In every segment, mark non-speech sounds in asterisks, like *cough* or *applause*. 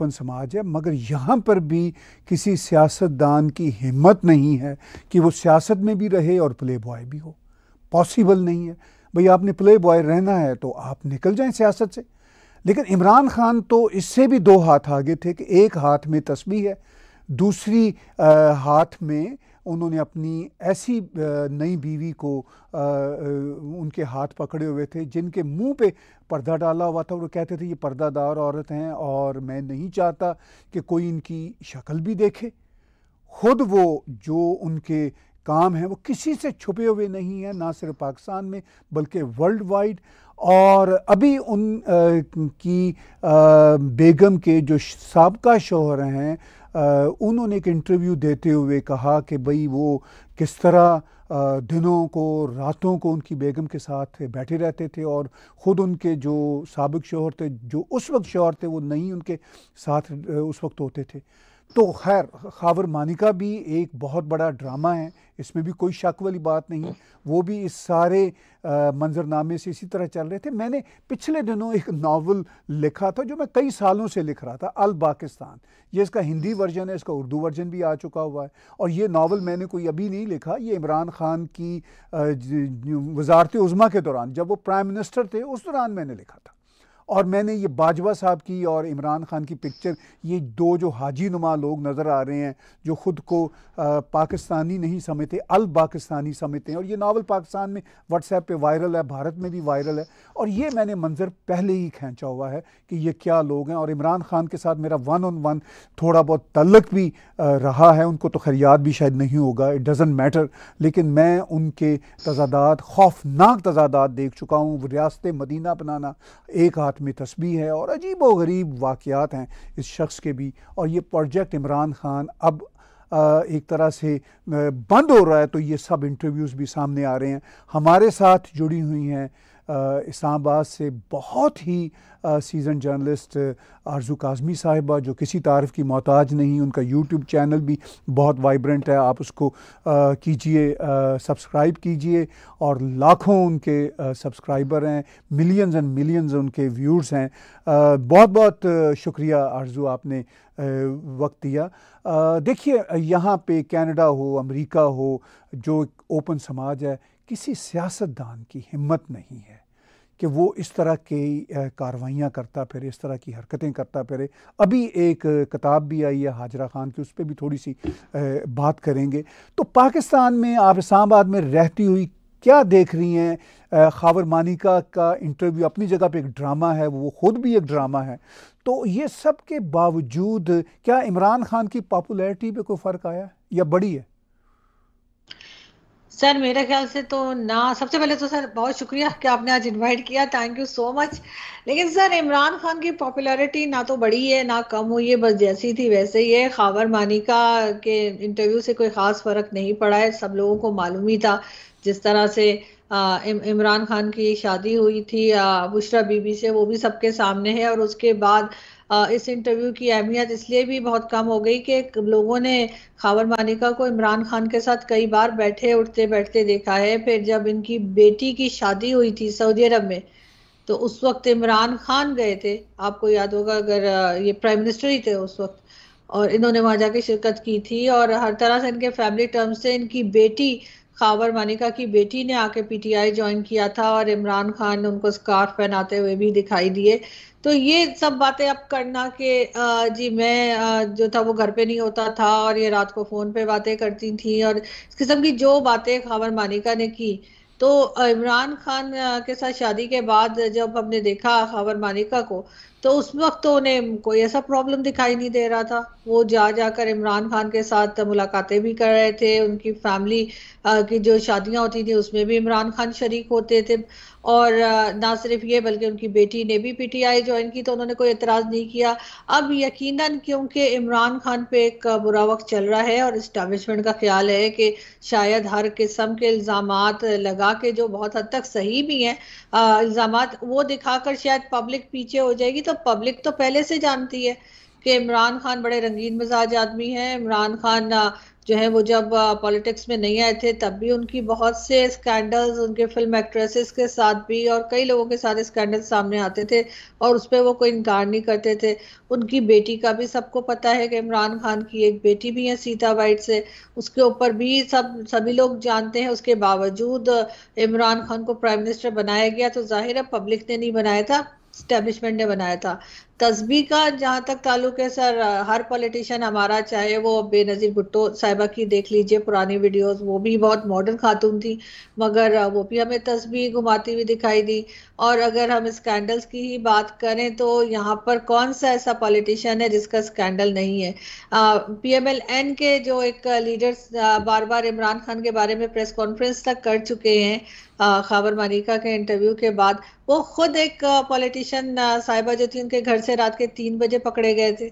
Open समाज है मगर यहाँ पर भी किसी सियासतदान की हिम्मत नहीं है कि वो सियासत में भी रहे और प्ले बॉय भी हो पॉसिबल नहीं है भाई आपने प्ले बॉय रहना है तो आप निकल जाएं सियासत से लेकिन इमरान खान तो इससे भी दो हाथ आगे थे कि एक हाथ में तस्बी है दूसरी आ, हाथ में उन्होंने अपनी ऐसी नई बीवी को उनके हाथ पकड़े हुए थे जिनके मुंह पे पर्दा डाला हुआ था और वो कहते थे ये पर्दादार औरत हैं और मैं नहीं चाहता कि कोई इनकी शक्ल भी देखे खुद वो जो उनके काम हैं वो किसी से छुपे हुए नहीं हैं ना सिर्फ पाकिस्तान में बल्कि वर्ल्ड वाइड और अभी उन आ, की आ, बेगम के जो सबका शोहर हैं उन्होंने एक इंटरव्यू देते हुए कहा कि भई वो किस तरह दिनों को रातों को उनकी बेगम के साथ बैठे रहते थे और ख़ुद उनके जो सबक शोहर थे जो उस वक्त शोहर थे वो नहीं उनके साथ उस वक्त होते थे तो खैर खावर मानिका भी एक बहुत बड़ा ड्रामा है इसमें भी कोई शक वाली बात नहीं वो भी इस सारे मंजरनामे से इसी तरह चल रहे थे मैंने पिछले दिनों एक नावल लिखा था जो मैं कई सालों से लिख रहा था अल पाकिस्तान ये इसका हिंदी वर्जन है इसका उर्दू वर्जन भी आ चुका हुआ है और ये नावल मैंने कोई अभी नहीं लिखा ये इमरान खान की वजारत उज़मा के दौरान जब वो प्राइम मिनिस्टर थे उस दौरान मैंने लिखा था और मैंने ये बाजवा साहब की और इमरान खान की पिक्चर ये दो जो हाजी नुमा लोग नज़र आ रहे हैं जो ख़ुद को आ, पाकिस्तानी नहीं समझते अल पाकिस्तानी समझते हैं और ये नावल पाकिस्तान में व्हाट्सएप पे वायरल है भारत में भी वायरल है और ये मैंने मंज़र पहले ही खींचा हुआ है कि ये क्या लोग हैं और इमरान खान के साथ मेरा वन ऑन वन थोड़ा बहुत तलक भी रहा है उनको तो खरियात भी शायद नहीं होगा इट डज़न मैटर लेकिन मैं उनके तजादात खौफनाक तजादात देख चुका हूँ रियासत मदीना अपनाना एक हाथ हाथ में तस्बी है और अजीब व गरीब वाक़ात हैं इस शख्स के भी और ये प्रोजेक्ट इमरान खान अब एक तरह से बंद हो रहा है तो ये सब इंटरव्यूज़ भी सामने आ रहे हैं हमारे साथ जुड़ी हुई हैं इस्लामाबाद से बहुत ही सीज़न जर्नलिस्ट आरजू काजमी साहिबा जो किसी तारफ़ की मोहताज नहीं उनका यूट्यूब चैनल भी बहुत वाइब्रेंट है आप उसको कीजिए सब्सक्राइब कीजिए और लाखों उनके सब्सक्राइबर हैं मिलियंस एंड मिलियंस उनके व्यूर्स हैं बहुत बहुत शुक्रिया आरजू आपने वक्त दिया देखिए यहाँ पे कनाडा हो अमेरिका हो जो एक ओपन समाज है किसी सियासतदान की हिम्मत नहीं है कि वो इस तरह की कार्रवाइयाँ करता फिरे इस तरह की हरकतें करता फिरे अभी एक किताब भी आई है हाजरा खान की उस पर भी थोड़ी सी बात करेंगे तो पाकिस्तान में आप इस्लामाबाद में रहती हुई क्या देख रही हैं खावर मानिका का इंटरव्यू अपनी जगह पे एक ड्रामा है वो खुद भी एक ड्रामा है तो ये सब के बावजूद क्या इमरान खान की पॉपुलैरिटी पे कोई फ़र्क आया है या बड़ी है सर मेरे ख्याल से तो ना सबसे पहले तो सर बहुत शुक्रिया कि आपने आज इनवाइट किया थैंक यू सो मच लेकिन सर इमरान खान की पॉपुलैरिटी ना तो बड़ी है ना कम हुई है बस जैसी थी वैसे ही है खावर मानिका के इंटरव्यू से कोई ख़ास फ़र्क नहीं पड़ा है सब लोगों को मालूम ही था जिस तरह से इमरान खान की शादी हुई थी बुशरा बीबी से वो भी सबके सामने है और उसके बाद इस इंटरव्यू की अहमियत इसलिए भी बहुत कम हो गई कि लोगों ने खावर मानिका को इमरान खान के साथ कई बार बैठे उठते बैठते देखा है फिर जब इनकी बेटी की शादी हुई थी सऊदी अरब में तो उस वक्त इमरान खान गए थे आपको याद होगा अगर ये प्राइम मिनिस्टर ही थे उस वक्त और इन्होंने वहाँ जाके शिरकत की थी और हर तरह से इनके फैमिली टर्म से इनकी बेटी खावर मानिका की बेटी ने आके पीटीआई ज्वाइन किया था और इमरान खान ने उनको स्कार्फ पहनाते हुए भी दिखाई दिए तो ये सब बातें अब करना कि जी मैं जो था वो घर पे नहीं होता था और ये रात को फोन पे बातें करती थी और इस किस्म की जो बातें खबर मानिका ने की तो इमरान खान के साथ शादी के बाद जब हमने देखा खबर मानिका को तो उस वक्त तो उन्हें कोई ऐसा प्रॉब्लम दिखाई नहीं दे रहा था वो जा जाकर इमरान खान के साथ मुलाकातें भी कर रहे थे उनकी फैमिली की जो शादियां होती थी उसमें भी इमरान खान शरीक होते थे और ना सिर्फ ये बल्कि उनकी बेटी ने भी पीटीआई ज्वाइन की तो उन्होंने कोई एतराज नहीं किया अब यकीनन क्योंकि इमरान खान पे एक बुरा वक्त चल रहा है और इस्टेब्लिशमेंट का ख्याल है कि शायद हर किस्म के इल्ज़ाम लगा के जो बहुत हद तक सही भी हैं इल्ज़ाम वो दिखाकर शायद पब्लिक पीछे हो जाएगी तो तो पब्लिक तो पहले से जानती है कि इमरान खान बड़े रंगीन मिजाज आदमी हैं इमरान खान जो है वो जब पॉलिटिक्स में नहीं आए थे तब भी उनकी बहुत से स्कैंडल्स उनके फिल्म एक्ट्रेसेस के साथ भी और कई लोगों के साथ स्कैंडल सामने आते थे और उस पर वो कोई इनकार नहीं करते थे उनकी बेटी का भी सबको पता है कि इमरान खान की एक बेटी भी है सीता वाइट से उसके ऊपर भी सब सभी लोग जानते हैं उसके बावजूद इमरान खान को प्राइम मिनिस्टर बनाया गया तो जाहिर है पब्लिक ने नहीं बनाया था स्टेब्लिशमेंट ने बनाया था तस्बी का जहाँ तक ताल्लुक है सर हर पॉलिटिशियन हमारा चाहे वो बेनज़ीर भुट्टो साहिबा की देख लीजिए पुरानी वीडियोस वो भी बहुत मॉडर्न खातून थी मगर वो भी हमें तस्बी घुमाती हुई दिखाई दी और अगर हम स्कैंडल्स की ही बात करें तो यहाँ पर कौन सा ऐसा पॉलिटिशियन है जिसका स्कैंडल नहीं है पी एम एल एन के जो एक लीडर्स बार बार इमरान खान के बारे में प्रेस कॉन्फ्रेंस तक कर चुके हैं खाबर मनिका के इंटरव्यू के बाद वो खुद एक पॉलिटिशियन साहिबा जो थी उनके घर से से रात के तीन बजे पकड़े गए थे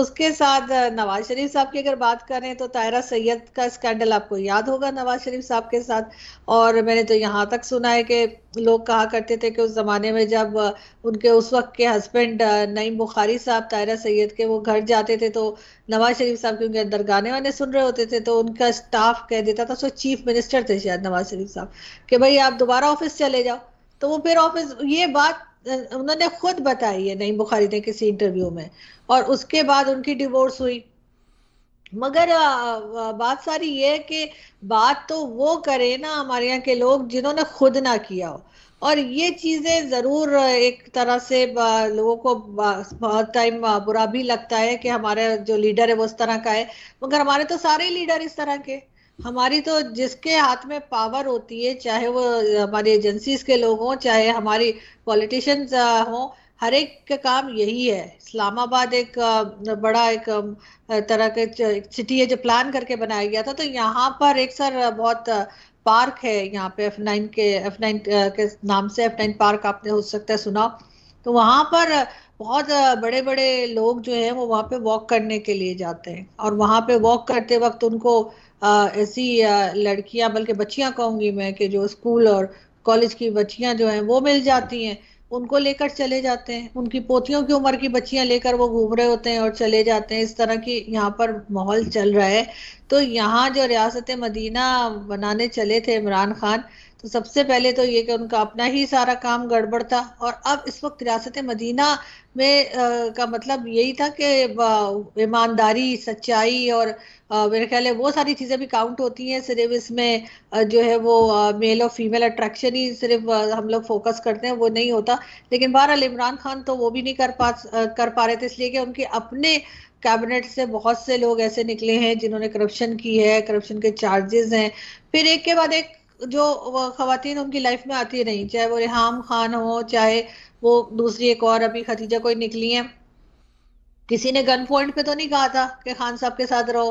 उसके साथ नवाज शरीफ साहब की अगर बात करें तो तायरा सैयद का स्कैंडल आपको याद होगा नवाज शरीफ साहब के साथ और मैंने तो यहाँ तक सुना है कि लोग कहा करते थे कि उस ज़माने में जब उनके उस वक्त के हस्बैंड नईम बुखारी साहब तायरा सैयद के वो घर जाते थे तो नवाज शरीफ साहब क्योंकि अंदर गाने वाने सुन रहे होते थे तो उनका स्टाफ कह देता था सो चीफ मिनिस्टर थे शायद नवाज शरीफ साहब कि भाई आप दोबारा ऑफिस चले जाओ तो वो फिर ऑफिस ये बात उन्होंने खुद बताई है नहीं बुखारी ने किसी इंटरव्यू में और उसके बाद उनकी डिवोर्स हुई मगर बात सारी ये है कि बात तो वो करे ना हमारे यहाँ के लोग जिन्होंने खुद ना किया हो और ये चीज़ें ज़रूर एक तरह से लोगों को बहुत टाइम बुरा भी लगता है कि हमारे जो लीडर है वो इस तरह का है मगर हमारे तो सारे लीडर इस तरह के हमारी तो जिसके हाथ में पावर होती है चाहे वो हमारी एजेंसीज के लोग हों चाहे हमारी पॉलिटिशियंस हों हर एक का काम यही है इस्लामाबाद एक बड़ा एक तरह के सिटी है जो प्लान करके बनाया गया था तो यहाँ पर एक सर बहुत पार्क है यहाँ पे एफ नाइन के एफ नाइन के नाम से एफ नाइन पार्क आपने हो सकता है सुना तो वहाँ पर बहुत बड़े बड़े लोग जो हैं वो वहाँ पे वॉक करने के लिए जाते हैं और वहाँ पे वॉक करते वक्त उनको ऐसी लड़कियाँ बल्कि बच्चियाँ कहूँगी मैं कि जो स्कूल और कॉलेज की बच्चियाँ जो हैं वो मिल जाती हैं उनको लेकर चले जाते हैं उनकी पोतियों की उम्र की बच्चियां लेकर वो घूम रहे होते हैं और चले जाते हैं इस तरह की यहाँ पर माहौल चल रहा है तो यहाँ जो रियासत मदीना बनाने चले थे इमरान खान तो सबसे पहले तो ये कि उनका अपना ही सारा काम गड़बड़ था और अब इस वक्त रियासत मदीना में आ, का मतलब यही था कि ईमानदारी सच्चाई और आ, मेरे ख्याल है वो सारी चीज़ें भी काउंट होती हैं सिर्फ इसमें जो है वो आ, मेल और फीमेल अट्रैक्शन ही सिर्फ आ, हम लोग फोकस करते हैं वो नहीं होता लेकिन बहरहाल इमरान खान तो वो भी नहीं कर पा कर पा रहे थे इसलिए कि उनके अपने कैबिनेट से बहुत से लोग ऐसे निकले हैं जिन्होंने करप्शन की है करप्शन के चार्जेस हैं फिर एक के बाद एक जो खातन उनकी लाइफ में आती रही चाहे वो रेहाम खान हो चाहे वो दूसरी एक और अभी खतीजा कोई निकली है किसी ने गन पॉइंट पे तो नहीं कहा था कि खान साहब के साथ रहो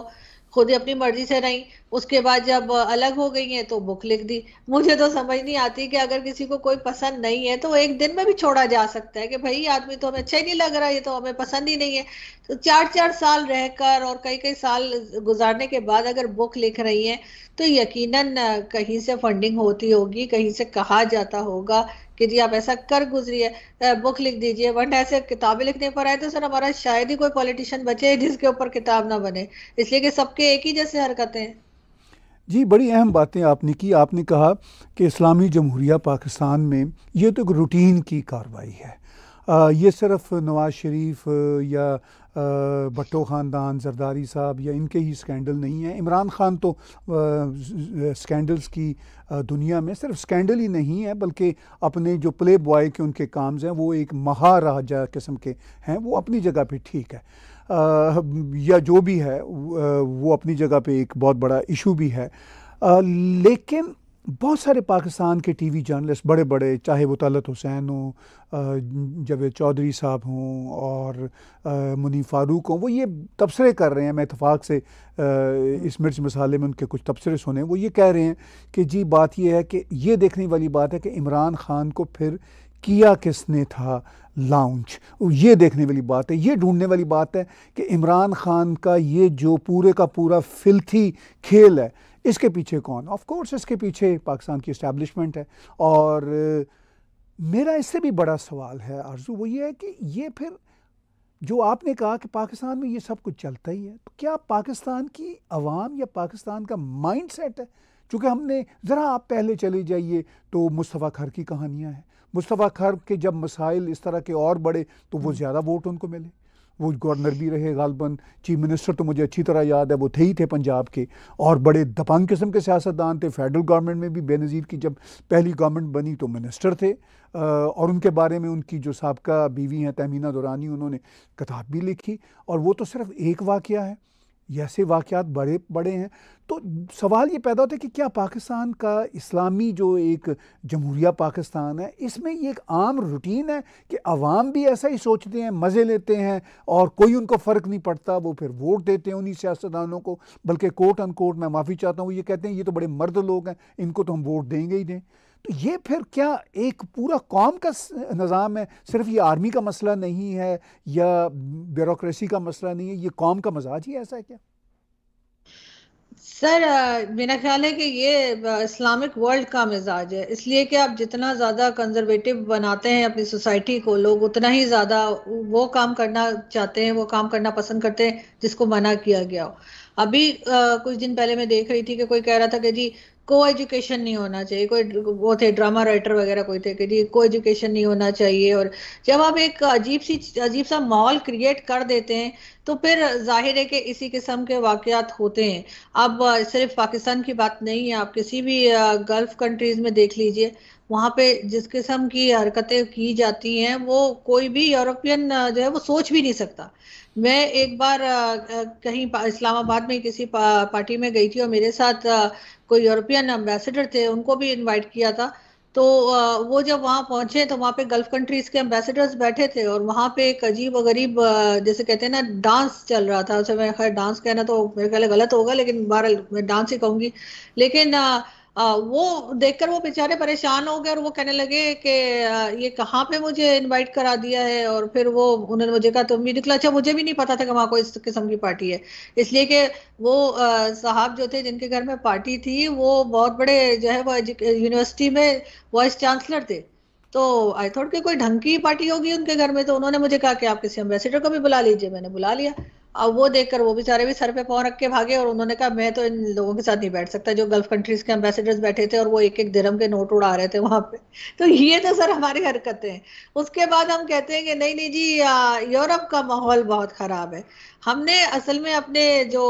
खुद ही अपनी मर्जी से रही उसके बाद जब अलग हो गई है तो बुक लिख दी मुझे तो समझ नहीं आती कि अगर किसी को कोई पसंद नहीं है तो एक दिन में भी छोड़ा जा सकता है कि भाई आदमी तो हमें अच्छा ही नहीं लग रहा ये तो हमें पसंद ही नहीं है तो चार चार साल रहकर और कई कई साल गुजारने के बाद अगर बुक लिख रही है तो यकीन कहीं से फंडिंग होती होगी कहीं से कहा जाता होगा कि जी आप ऐसा कर गुजरी है बुक लिख दीजिए वन ऐसे किताबें लिखने पर आए तो सर हमारा शायद ही कोई पॉलिटिशियन बचे जिसके ऊपर किताब ना बने इसलिए कि सबके एक ही जैसे हरकतें हैं जी बड़ी अहम बातें आपने की आपने कहा कि इस्लामी जमहूरिया पाकिस्तान में ये तो एक रूटीन की कार्रवाई है आ, ये सिर्फ नवाज़ शरीफ या भट्टो ख़ानदान जरदारी साहब या इनके ही स्कैंडल नहीं है इमरान ख़ान तो स्कैंडल्स की दुनिया में सिर्फ स्कैंडल ही नहीं है बल्कि अपने जो प्ले बॉय के उनके काम्स हैं वो एक महाराजा किस्म के हैं वो अपनी जगह पे ठीक है या जो भी है वो अपनी जगह पे एक बहुत बड़ा इशू भी है लेकिन बहुत सारे पाकिस्तान के टीवी जर्नलिस्ट बड़े बड़े चाहे वो तलत हुसैन हों जवेद चौधरी साहब हों और मुनी फारूक हों वो ये तबसरे कर रहे हैं मैं इतफाक़ से इस मिर्च मसाले में उनके कुछ तबसरे सुने वो ये कह रहे हैं कि जी बात ये है कि ये देखने वाली बात है कि इमरान खान को फिर किया किसने था लॉन्च ये देखने वाली बात है ये ढूंढने वाली बात है कि इमरान खान का ये जो पूरे का पूरा फिल्थी खेल है इसके पीछे कौन ऑफ कोर्स इसके पीछे पाकिस्तान की इस्टेब्लिशमेंट है और मेरा इससे भी बड़ा सवाल है आरजू वो ये है कि ये फिर जो आपने कहा कि पाकिस्तान में ये सब कुछ चलता ही है तो क्या पाकिस्तान की आवाम या पाकिस्तान का माइंड सेट है चूँकि हमने ज़रा आप पहले चले जाइए तो मुस्तफ़ा खर की कहानियाँ हैं मुस्तफ़ा खर के जब मसाइल इस तरह के और बढ़े तो वो हम्म। ज़्यादा वोट उनको मिले वो गवर्नर भी रहे गालबन चीफ मिनिस्टर तो मुझे अच्छी तरह याद है वो थे ही थे पंजाब के और बड़े दबंग किस्म के सियासतदान थे फेडरल गवर्नमेंट में भी बेनज़ीर की जब पहली गवर्नमेंट बनी तो मिनिस्टर थे और उनके बारे में उनकी जो सबका बीवी हैं तहमीना दुरानी उन्होंने किताब भी लिखी और वो तो सिर्फ एक वाक़ है ऐसे वाक़ात बड़े बड़े हैं तो सवाल ये पैदा होता है कि क्या पाकिस्तान का इस्लामी जो एक जमहूरिया पाकिस्तान है इसमें ये एक आम रूटीन है कि आवाम भी ऐसा ही सोचते हैं मज़े लेते हैं और कोई उनको फ़र्क नहीं पड़ता वो फिर वोट देते हैं उन्हीं सियासतदानों को बल्कि कोर्ट अन कोर्ट मैं माफ़ी चाहता हूँ ये कहते हैं ये तो बड़े मर्द लोग हैं इनको तो हम वोट देंगे ही दें तो ये फिर क्या एक पूरा कौम का निज़ाम है सिर्फ ये आर्मी का मसला नहीं है या ब्यूरोसी का मसला नहीं है ये कौम का मजाज ही ऐसा है क्या सर मेरा ख्याल है कि ये इस्लामिक वर्ल्ड का मिजाज है इसलिए कि आप जितना ज़्यादा कंजर्वेटिव बनाते हैं अपनी सोसाइटी को लोग उतना ही ज़्यादा वो काम करना चाहते हैं वो काम करना पसंद करते हैं जिसको मना किया गया हो अभी आ, कुछ दिन पहले मैं देख रही थी कि कोई कह रहा था कि जी को एजुकेशन नहीं होना चाहिए कोई वो थे ड्रामा राइटर वगैरह कोई थे कि जी को एजुकेशन नहीं होना चाहिए और जब आप एक अजीब सी अजीब सा माहौल क्रिएट कर देते हैं तो फिर जाहिर है कि इसी किस्म के वाकयात होते हैं अब सिर्फ पाकिस्तान की बात नहीं है आप किसी भी गल्फ कंट्रीज में देख लीजिए वहाँ पे जिस किस्म की हरकतें की जाती हैं वो कोई भी यूरोपियन जो है वो सोच भी नहीं सकता मैं एक बार कहीं इस्लामाबाद में किसी पा, पार्टी में गई थी और मेरे साथ कोई यूरोपियन एम्बेसडर थे उनको भी इनवाइट किया था तो वो जब वहाँ पहुंचे तो वहाँ पे गल्फ कंट्रीज के एम्बेसडर्स बैठे थे और वहाँ पे एक अजीब गरीब जैसे कहते हैं ना डांस चल रहा था उसे मैं खैर डांस कहना तो मेरे ख्याल गलत होगा लेकिन बहरहाल मैं डांस ही कहूंगी लेकिन वो देखकर वो बेचारे परेशान हो गए और वो कहने लगे कि ये कहाँ पे मुझे इनवाइट करा दिया है और फिर वो उन्होंने मुझे कहा तुम भी निकला अच्छा मुझे भी नहीं पता था कि वहाँ को इस किस्म की पार्टी है इसलिए कि वो साहब जो थे जिनके घर में पार्टी थी वो बहुत बड़े जो है वो यूनिवर्सिटी में वाइस चांसलर थे तो आई थॉट कि कोई ढंग की पार्टी होगी उनके घर में तो उन्होंने मुझे कहा कि आप किसी एम्बेसडर को भी बुला लीजिए मैंने बुला लिया अब वो देखकर वो बेचारे भी सर पे पाँव रख के भागे और उन्होंने कहा मैं तो इन लोगों के साथ नहीं बैठ सकता जो गल्फ कंट्रीज के एम्बेसडर्स बैठे थे और वो एक एक धर्म के नोट उड़ा रहे थे वहां पे तो ये तो सर हमारी हरकतें हैं उसके बाद हम कहते हैं कि नहीं नहीं जी यूरोप का माहौल बहुत खराब है हमने असल में अपने जो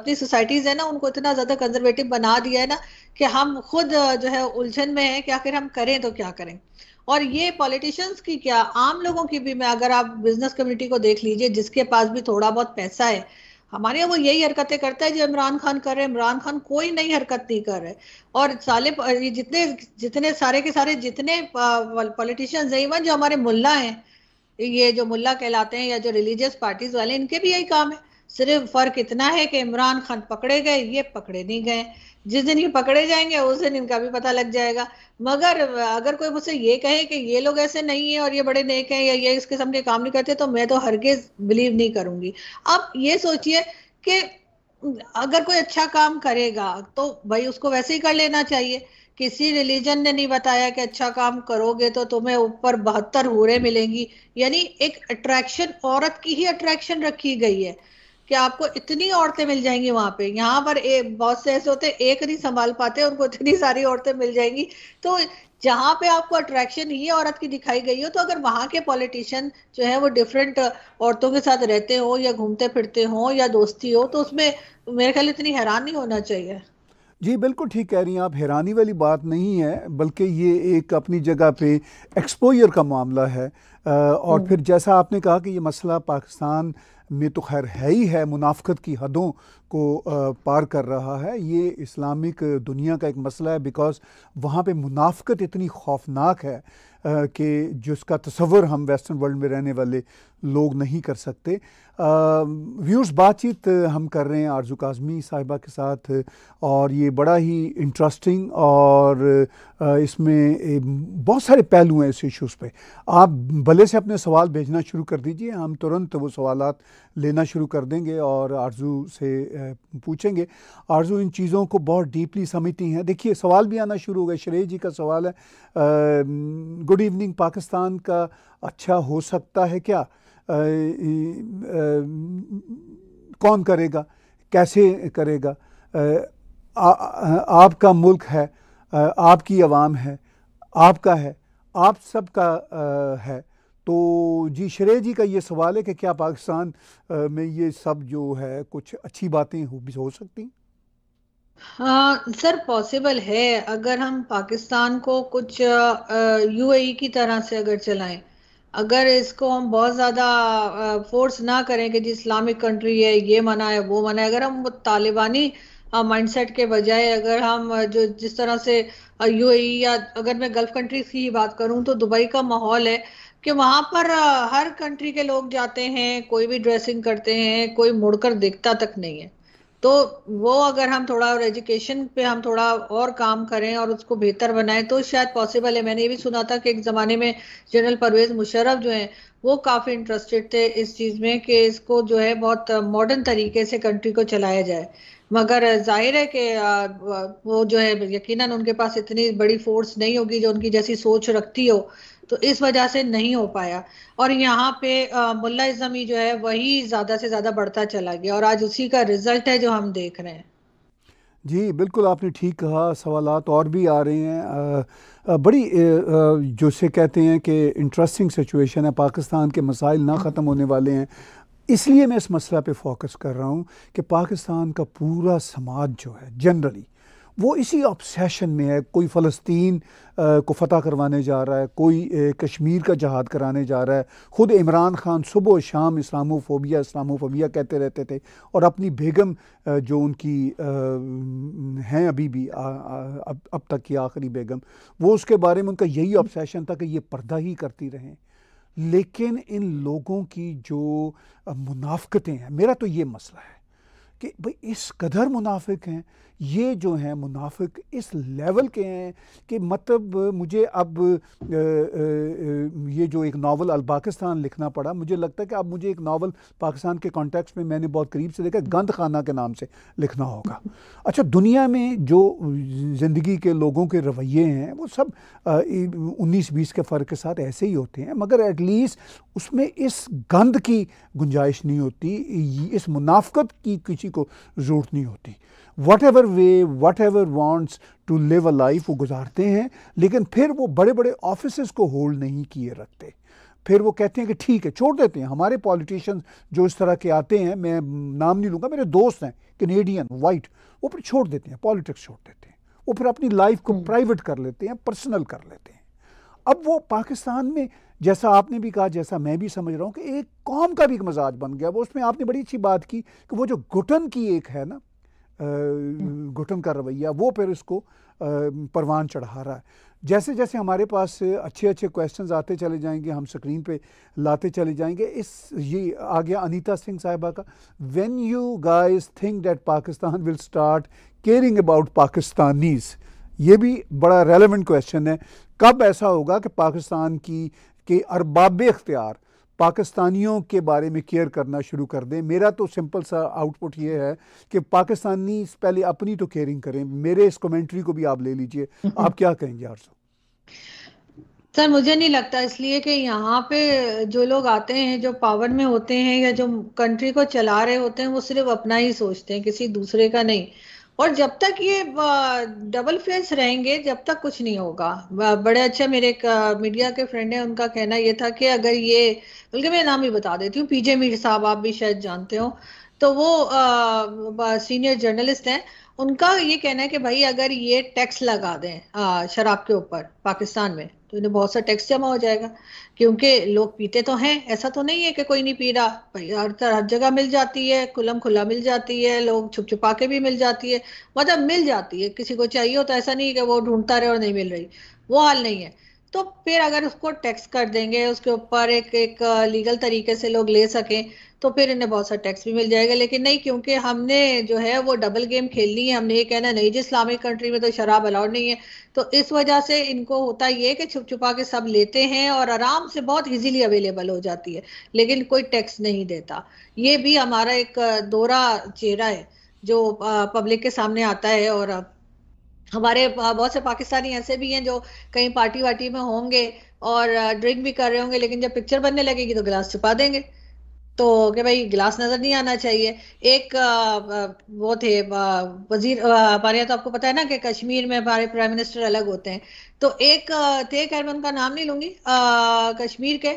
अपनी सोसाइटीज है ना उनको इतना ज्यादा कंजर्वेटिव बना दिया है ना कि हम खुद जो है उलझन में है कि आखिर हम करें तो क्या करें और ये पॉलिटिशियंस की क्या आम लोगों की भी मैं अगर आप बिजनेस कम्युनिटी को देख लीजिए जिसके पास भी थोड़ा बहुत पैसा है हमारे यहाँ वो यही हरकतें करता है जो इमरान खान कर रहे हैं इमरान खान कोई नई हरकत नहीं कर रहे और साले ये जितने जितने सारे के सारे जितने पॉलिटिशियंस है इवन जो हमारे मुल्ला हैं ये जो मुल्ला कहलाते हैं या जो रिलीजियस पार्टीज वाले इनके भी यही काम है सिर्फ फर्क इतना है कि इमरान खान पकड़े गए ये पकड़े नहीं गए जिस दिन ये पकड़े जाएंगे उस दिन इनका भी पता लग जाएगा मगर अगर कोई मुझसे ये कहे कि ये लोग ऐसे नहीं है और ये बड़े नेक हैं या ये इस किस्म के काम नहीं करते तो मैं तो हरगिज बिलीव नहीं करूंगी अब ये सोचिए कि अगर कोई अच्छा काम करेगा तो भाई उसको वैसे ही कर लेना चाहिए किसी रिलीजन ने नहीं बताया कि अच्छा काम करोगे तो तुम्हें ऊपर बहत्तर हूरे मिलेंगी यानी एक अट्रैक्शन औरत की ही अट्रैक्शन रखी गई है कि आपको इतनी औरतें मिल जाएंगी वहां पे यहाँ पर बहुत से ऐसे होते एक नहीं संभाल पाते उनको इतनी सारी औरतें मिल जाएंगी तो जहाँ पे आपको अट्रैक्शन ये औरत की दिखाई गई हो तो अगर वहाँ के पॉलिटिशियन जो है वो डिफरेंट औरतों के साथ रहते हो या घूमते फिरते हो या दोस्ती हो तो उसमें मेरे ख्याल इतनी हैरान नहीं होना चाहिए जी बिल्कुल ठीक कह रही हैं आप हैरानी वाली बात नहीं है बल्कि ये एक अपनी जगह पे एक्सपोजर का मामला है और हम्म। फिर जैसा आपने कहा कि ये मसला पाकिस्तान మే తో ఖైర్ హై హి హ మనాఫకత్ కి హదో కో పార్ కర్ రహా హై య ఇస్లామిక్ దునియా కా ఏక్ మసలా హై బికాజ్ వహా ప మనాఫకత్ ఇత్నీ ఖౌఫ్నాక్ హై కే జుస్కా తసవూర్ హమ్ వెస్టర్న్ వరల్డ్ మే రహనే వాలే लोग नहीं कर सकते व्यूर्स बातचीत हम कर रहे हैं आरजू काजमी साहिबा के साथ और ये बड़ा ही इंटरेस्टिंग और इसमें बहुत सारे पहलू हैं इस इश्यूज़ पे आप भले से अपने सवाल भेजना शुरू कर दीजिए हम तुरंत वो सवाल लेना शुरू कर देंगे और आरजू से पूछेंगे आरजू इन चीज़ों को बहुत डीपली समझती हैं देखिए सवाल भी आना शुरू हो गया श्रेय जी का सवाल है गुड इवनिंग पाकिस्तान का अच्छा हो सकता है क्या कौन करेगा कैसे करेगा आपका मुल्क है आपकी आवाम है आपका है आप सब का है तो जी श्रेय जी का ये सवाल है कि क्या पाकिस्तान में ये सब जो है कुछ अच्छी बातें हो, हो सकती हाँ सर पॉसिबल है अगर हम पाकिस्तान को कुछ यूएई की तरह से अगर चलाएं अगर इसको हम बहुत ज़्यादा फोर्स ना करें कि जी इस्लामिक कंट्री है ये मना है वो मना है अगर हम तालिबानी माइंडसेट के बजाय अगर हम जो जिस तरह से यूएई e या अगर मैं गल्फ कंट्रीज की ही बात करूं तो दुबई का माहौल है कि वहां पर हर कंट्री के लोग जाते हैं कोई भी ड्रेसिंग करते हैं कोई मुड़कर देखता तक नहीं है तो वो अगर हम थोड़ा और एजुकेशन पे हम थोड़ा और काम करें और उसको बेहतर बनाएं तो शायद पॉसिबल है मैंने ये भी सुना था कि एक ज़माने में जनरल परवेज़ मुशर्रफ जो हैं वो काफ़ी इंटरेस्टेड थे इस चीज़ में कि इसको जो है बहुत मॉडर्न तरीके से कंट्री को चलाया जाए मगर जाहिर है कि वो जो है यकीनन उनके पास इतनी बड़ी फोर्स नहीं होगी जो उनकी जैसी सोच रखती हो तो इस वजह से नहीं हो पाया और यहाँ पे मुला इजमी जो है वही ज़्यादा से ज़्यादा बढ़ता चला गया और आज उसी का रिजल्ट है जो हम देख रहे हैं जी बिल्कुल आपने ठीक कहा सवाल और भी आ रहे हैं आ, बड़ी आ, जो से कहते हैं कि इंटरेस्टिंग सिचुएशन है पाकिस्तान के मसाइल ना ख़त्म होने वाले हैं इसलिए मैं इस मसला पे फोकस कर रहा हूँ कि पाकिस्तान का पूरा समाज जो है जनरली वो इसी ऑब्सेशन में है कोई फ़लस्तीन को फ़तह करवाने जा रहा है कोई कश्मीर का जहाद कराने जा रहा है ख़ुद इमरान ख़ान सुबह शाम इस्लामोफोबिया इस्लामोफोबिया कहते रहते थे और अपनी बेगम जो उनकी हैं अभी भी आ, आ, अब अब तक की आखिरी बेगम वो उसके बारे में उनका यही ऑब्सेशन था कि ये पर्दा ही करती रहें लेकिन इन लोगों की जो मुनाफ्तें हैं मेरा तो ये मसला है कि भाई इस कदर मुनाफिक हैं ये जो हैं मुनाफिक इस लेवल के हैं कि मतलब मुझे अब ये जो एक नावल अलबाकिस्तान लिखना पड़ा मुझे लगता है कि अब मुझे एक नावल पाकिस्तान के कॉन्टेक्स्ट में मैंने बहुत करीब से देखा गंद खाना के नाम से लिखना होगा अच्छा दुनिया में जो ज़िंदगी के लोगों के रवैये हैं वो सब उन्नीस बीस के फ़र्क के साथ ऐसे ही होते हैं मगर एटलीस्ट उसमें इस गंद की गुंजाइश नहीं होती इस मुनाफ़त की किसी को ज़रूरत नहीं होती whatever way whatever wants to live a life वो गुजारते हैं लेकिन फिर वो बड़े बड़े ऑफिस को होल्ड नहीं किए रखते फिर वो कहते हैं कि ठीक है छोड़ देते हैं हमारे पॉलिटिशियंस जो इस तरह के आते हैं मैं नाम नहीं लूँगा मेरे दोस्त हैं कनेडियन वाइट वो फिर छोड़ देते हैं पॉलिटिक्स छोड़ देते हैं वो फिर अपनी लाइफ को प्राइवेट हम्म। कर लेते हैं पर्सनल कर लेते हैं अब वो पाकिस्तान में जैसा आपने भी कहा जैसा मैं भी समझ रहा हूँ कि एक कौम का भी एक मजाज बन गया वो उसमें आपने बड़ी अच्छी बात की कि वो जो घुटन की एक है ना घुटन हम्म। का रवैया वो फिर इसको परवान चढ़ा रहा है जैसे जैसे हमारे पास अच्छे अच्छे क्वेश्चन आते चले जाएंगे हम स्क्रीन पे लाते चले जाएंगे इस ये आ गया अनीता सिंह साहिबा का when you guys think that Pakistan will start caring about Pakistanis ये भी बड़ा रेलिवेंट क्वेश्चन है कब ऐसा होगा कि पाकिस्तान की के अरबाब इख्तियार पाकिस्तानियों के बारे में केयर करना शुरू कर दें मेरा तो सिंपल सा आउटपुट ये है कि पाकिस्तानी पहले अपनी तो केयरिंग करें मेरे इस कमेंट्री को भी आप ले लीजिए आप क्या कहेंगे आरसू सर मुझे नहीं लगता इसलिए कि यहाँ पे जो लोग आते हैं जो पावर में होते हैं या जो कंट्री को चला रहे होते हैं वो सिर्फ अपना ही सोचते हैं किसी दूसरे का नहीं और जब तक ये डबल फेस रहेंगे जब तक कुछ नहीं होगा बड़े अच्छे मेरे एक मीडिया के फ्रेंड है उनका कहना ये था कि अगर ये बल्कि मैं नाम ही बता देती हूँ पीजे मीर साहब आप भी शायद जानते हो तो वो आ, सीनियर जर्नलिस्ट हैं उनका ये कहना है कि भाई अगर ये टैक्स लगा दें शराब के ऊपर पाकिस्तान में तो इन्हें बहुत सा टैक्स जमा हो जाएगा क्योंकि लोग पीते तो हैं ऐसा तो नहीं है कि कोई नहीं पी रहा भाई हर हर जगह मिल जाती है खुलम खुला मिल जाती है लोग छुप छुपा के भी मिल जाती है मतलब मिल जाती है किसी को चाहिए हो तो ऐसा नहीं है कि वो ढूंढता रहे और नहीं मिल रही वो हाल नहीं है तो फिर अगर उसको टैक्स कर देंगे उसके ऊपर एक एक लीगल तरीके से लोग ले सकें तो फिर इन्हें बहुत सारा टैक्स भी मिल जाएगा लेकिन नहीं क्योंकि हमने जो है वो डबल गेम खेलनी है हमने ये कहना नहीं जी इस्लामिक कंट्री में तो शराब अलाउड नहीं है तो इस वजह से इनको होता ये कि छुप छुपा के सब लेते हैं और आराम से बहुत इजीली अवेलेबल हो जाती है लेकिन कोई टैक्स नहीं देता ये भी हमारा एक दोहरा चेहरा है जो पब्लिक के सामने आता है और हमारे बहुत से पाकिस्तानी ऐसे भी हैं जो कहीं पार्टी वार्टी में होंगे और ड्रिंक भी कर रहे होंगे लेकिन जब पिक्चर बनने लगेगी तो गिलास छुपा देंगे तो कि भाई गिलास नजर नहीं आना चाहिए एक वो थे वजीर हमारे यहाँ तो आपको पता है ना कि कश्मीर में हमारे प्राइम मिनिस्टर अलग होते हैं तो एक थे खैर मैं उनका नाम नहीं लूंगी कश्मीर के